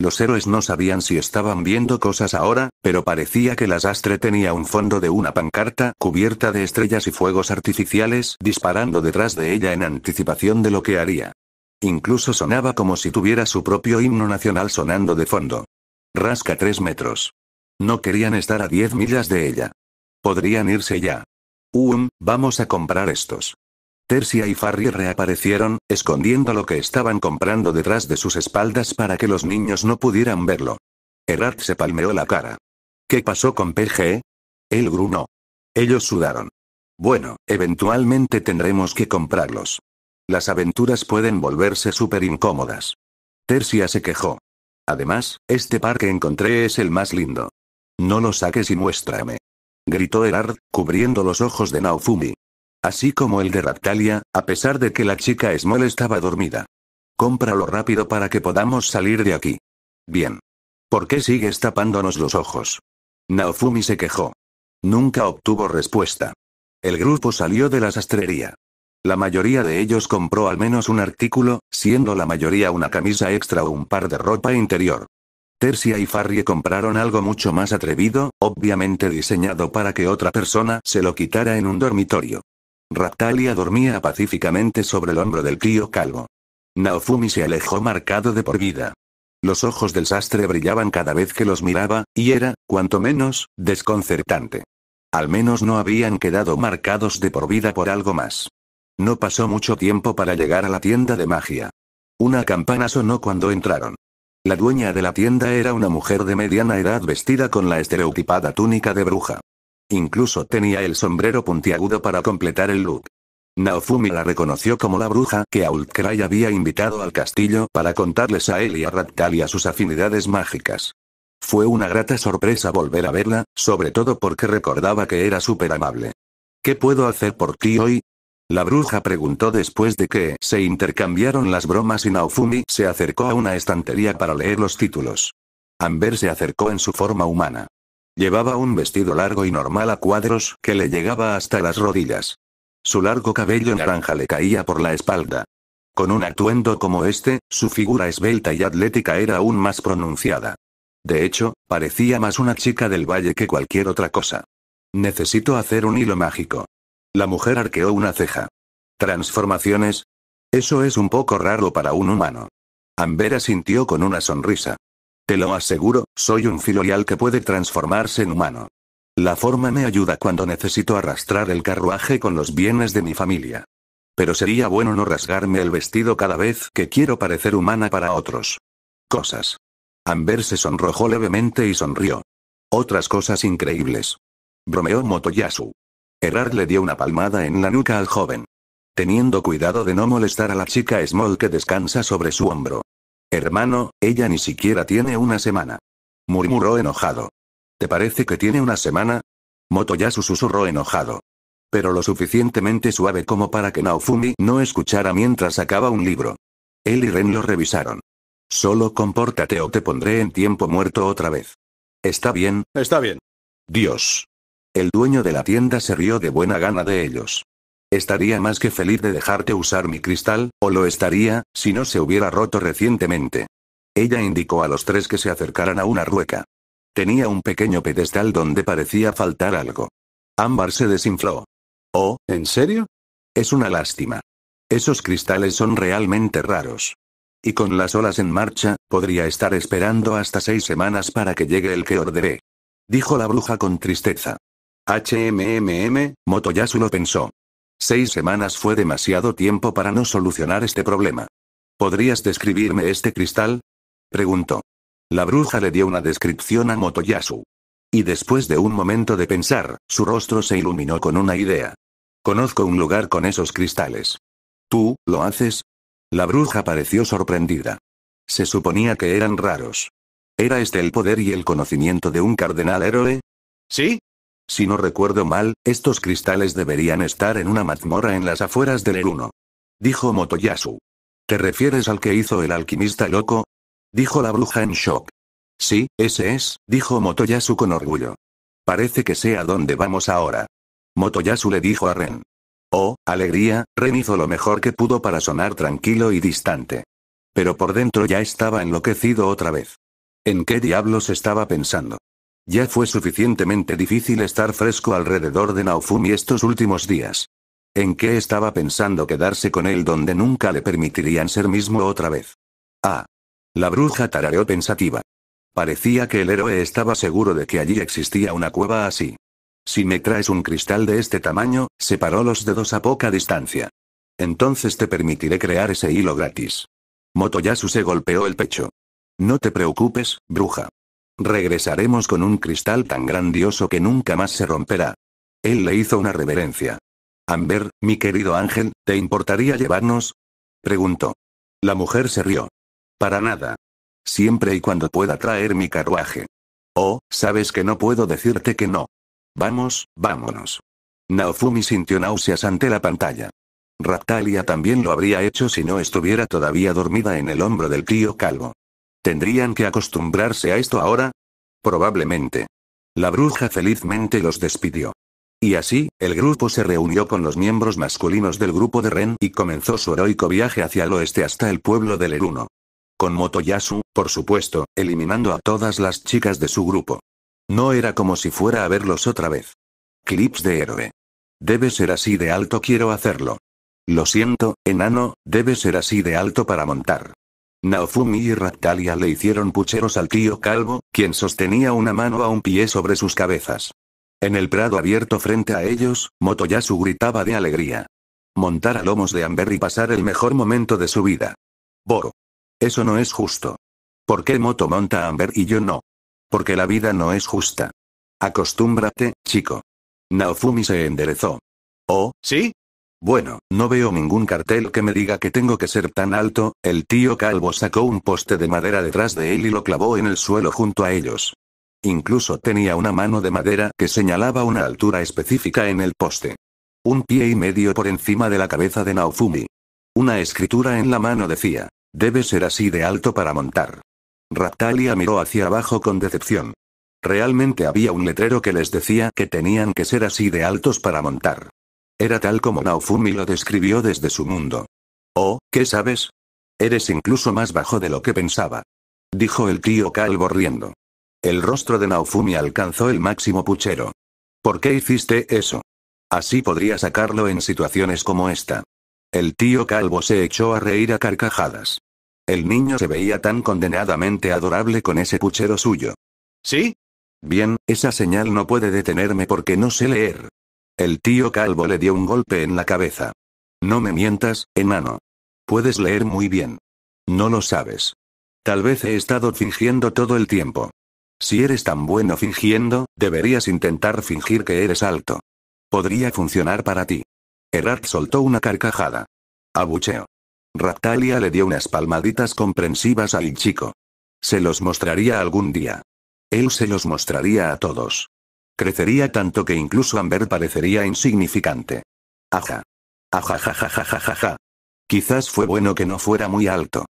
Los héroes no sabían si estaban viendo cosas ahora, pero parecía que la sastre tenía un fondo de una pancarta cubierta de estrellas y fuegos artificiales disparando detrás de ella en anticipación de lo que haría. Incluso sonaba como si tuviera su propio himno nacional sonando de fondo. Rasca tres metros. No querían estar a diez millas de ella. Podrían irse ya. Um, vamos a comprar estos. Tercia y Farry reaparecieron, escondiendo lo que estaban comprando detrás de sus espaldas para que los niños no pudieran verlo. Erard se palmeó la cara. ¿Qué pasó con PG? El grunó. Ellos sudaron. Bueno, eventualmente tendremos que comprarlos. Las aventuras pueden volverse súper incómodas. Tercia se quejó. Además, este par que encontré es el más lindo. No lo saques y muéstrame. Gritó Erard, cubriendo los ojos de Naofumi. Así como el de Raptalia, a pesar de que la chica Small estaba dormida. Cómpralo rápido para que podamos salir de aquí. Bien. ¿Por qué sigues tapándonos los ojos? Naofumi se quejó. Nunca obtuvo respuesta. El grupo salió de la sastrería. La mayoría de ellos compró al menos un artículo, siendo la mayoría una camisa extra o un par de ropa interior. Tercia y Farrie compraron algo mucho más atrevido, obviamente diseñado para que otra persona se lo quitara en un dormitorio. Raptalia dormía pacíficamente sobre el hombro del tío calvo. Naofumi se alejó marcado de por vida. Los ojos del sastre brillaban cada vez que los miraba, y era, cuanto menos, desconcertante. Al menos no habían quedado marcados de por vida por algo más. No pasó mucho tiempo para llegar a la tienda de magia. Una campana sonó cuando entraron. La dueña de la tienda era una mujer de mediana edad vestida con la estereotipada túnica de bruja. Incluso tenía el sombrero puntiagudo para completar el look. Naofumi la reconoció como la bruja que Outcry había invitado al castillo para contarles a él y a a sus afinidades mágicas. Fue una grata sorpresa volver a verla, sobre todo porque recordaba que era súper amable. ¿Qué puedo hacer por ti hoy? La bruja preguntó después de que se intercambiaron las bromas y Naofumi se acercó a una estantería para leer los títulos. Amber se acercó en su forma humana. Llevaba un vestido largo y normal a cuadros que le llegaba hasta las rodillas. Su largo cabello naranja le caía por la espalda. Con un atuendo como este, su figura esbelta y atlética era aún más pronunciada. De hecho, parecía más una chica del valle que cualquier otra cosa. Necesito hacer un hilo mágico. La mujer arqueó una ceja. ¿Transformaciones? Eso es un poco raro para un humano. Ambera sintió con una sonrisa. Te lo aseguro, soy un filorial que puede transformarse en humano. La forma me ayuda cuando necesito arrastrar el carruaje con los bienes de mi familia. Pero sería bueno no rasgarme el vestido cada vez que quiero parecer humana para otros. Cosas. Amber se sonrojó levemente y sonrió. Otras cosas increíbles. Bromeó Motoyasu. errar le dio una palmada en la nuca al joven. Teniendo cuidado de no molestar a la chica Small que descansa sobre su hombro. Hermano, ella ni siquiera tiene una semana. Murmuró enojado. ¿Te parece que tiene una semana? Motoyasu susurró enojado. Pero lo suficientemente suave como para que Naofumi no escuchara mientras sacaba un libro. Él y Ren lo revisaron. Solo compórtate o te pondré en tiempo muerto otra vez. ¿Está bien? Está bien. Dios. El dueño de la tienda se rió de buena gana de ellos. Estaría más que feliz de dejarte usar mi cristal, o lo estaría, si no se hubiera roto recientemente. Ella indicó a los tres que se acercaran a una rueca. Tenía un pequeño pedestal donde parecía faltar algo. Ámbar se desinfló. Oh, ¿en serio? Es una lástima. Esos cristales son realmente raros. Y con las olas en marcha, podría estar esperando hasta seis semanas para que llegue el que ordené Dijo la bruja con tristeza. HMMM, Motoyasu lo pensó. Seis semanas fue demasiado tiempo para no solucionar este problema. ¿Podrías describirme este cristal? preguntó. La bruja le dio una descripción a Motoyasu. Y después de un momento de pensar, su rostro se iluminó con una idea. Conozco un lugar con esos cristales. ¿Tú, lo haces? La bruja pareció sorprendida. Se suponía que eran raros. ¿Era este el poder y el conocimiento de un cardenal héroe? Sí, si no recuerdo mal, estos cristales deberían estar en una mazmorra en las afueras del Eruno. Dijo Motoyasu. ¿Te refieres al que hizo el alquimista loco? Dijo la bruja en shock. Sí, ese es, dijo Motoyasu con orgullo. Parece que sé a dónde vamos ahora. Motoyasu le dijo a Ren. Oh, alegría, Ren hizo lo mejor que pudo para sonar tranquilo y distante. Pero por dentro ya estaba enloquecido otra vez. ¿En qué diablos estaba pensando? Ya fue suficientemente difícil estar fresco alrededor de Naofumi estos últimos días. ¿En qué estaba pensando quedarse con él donde nunca le permitirían ser mismo otra vez? Ah. La bruja tarareó pensativa. Parecía que el héroe estaba seguro de que allí existía una cueva así. Si me traes un cristal de este tamaño, separó los dedos a poca distancia. Entonces te permitiré crear ese hilo gratis. Motoyasu se golpeó el pecho. No te preocupes, bruja. Regresaremos con un cristal tan grandioso que nunca más se romperá. Él le hizo una reverencia. Amber, mi querido ángel, ¿te importaría llevarnos? preguntó. La mujer se rió. Para nada. Siempre y cuando pueda traer mi carruaje. Oh, sabes que no puedo decirte que no. Vamos, vámonos. Naofumi sintió náuseas ante la pantalla. Raptalia también lo habría hecho si no estuviera todavía dormida en el hombro del tío Calvo. ¿Tendrían que acostumbrarse a esto ahora? Probablemente. La bruja felizmente los despidió. Y así, el grupo se reunió con los miembros masculinos del grupo de Ren y comenzó su heroico viaje hacia el oeste hasta el pueblo del Leruno. Con Motoyasu, por supuesto, eliminando a todas las chicas de su grupo. No era como si fuera a verlos otra vez. Clips de héroe. Debe ser así de alto quiero hacerlo. Lo siento, enano, debe ser así de alto para montar. Naofumi y Raptalia le hicieron pucheros al tío calvo, quien sostenía una mano a un pie sobre sus cabezas. En el prado abierto frente a ellos, Motoyasu gritaba de alegría. Montar a lomos de Amber y pasar el mejor momento de su vida. Boro. Eso no es justo. ¿Por qué Moto monta a Amber y yo no? Porque la vida no es justa. Acostúmbrate, chico. Naofumi se enderezó. ¿Oh, sí? Bueno, no veo ningún cartel que me diga que tengo que ser tan alto, el tío Calvo sacó un poste de madera detrás de él y lo clavó en el suelo junto a ellos. Incluso tenía una mano de madera que señalaba una altura específica en el poste. Un pie y medio por encima de la cabeza de Naofumi. Una escritura en la mano decía, debe ser así de alto para montar. Raptalia miró hacia abajo con decepción. Realmente había un letrero que les decía que tenían que ser así de altos para montar. Era tal como Naofumi lo describió desde su mundo. Oh, ¿qué sabes? Eres incluso más bajo de lo que pensaba. Dijo el tío calvo riendo. El rostro de Naofumi alcanzó el máximo puchero. ¿Por qué hiciste eso? Así podría sacarlo en situaciones como esta. El tío calvo se echó a reír a carcajadas. El niño se veía tan condenadamente adorable con ese puchero suyo. ¿Sí? Bien, esa señal no puede detenerme porque no sé leer. El tío Calvo le dio un golpe en la cabeza. No me mientas, enano. Puedes leer muy bien. No lo sabes. Tal vez he estado fingiendo todo el tiempo. Si eres tan bueno fingiendo, deberías intentar fingir que eres alto. Podría funcionar para ti. Erard soltó una carcajada. Abucheo. Raptalia le dio unas palmaditas comprensivas al chico. Se los mostraría algún día. Él se los mostraría a todos. Crecería tanto que incluso Amber parecería insignificante. Aja. Ajajajajajaja. Quizás fue bueno que no fuera muy alto.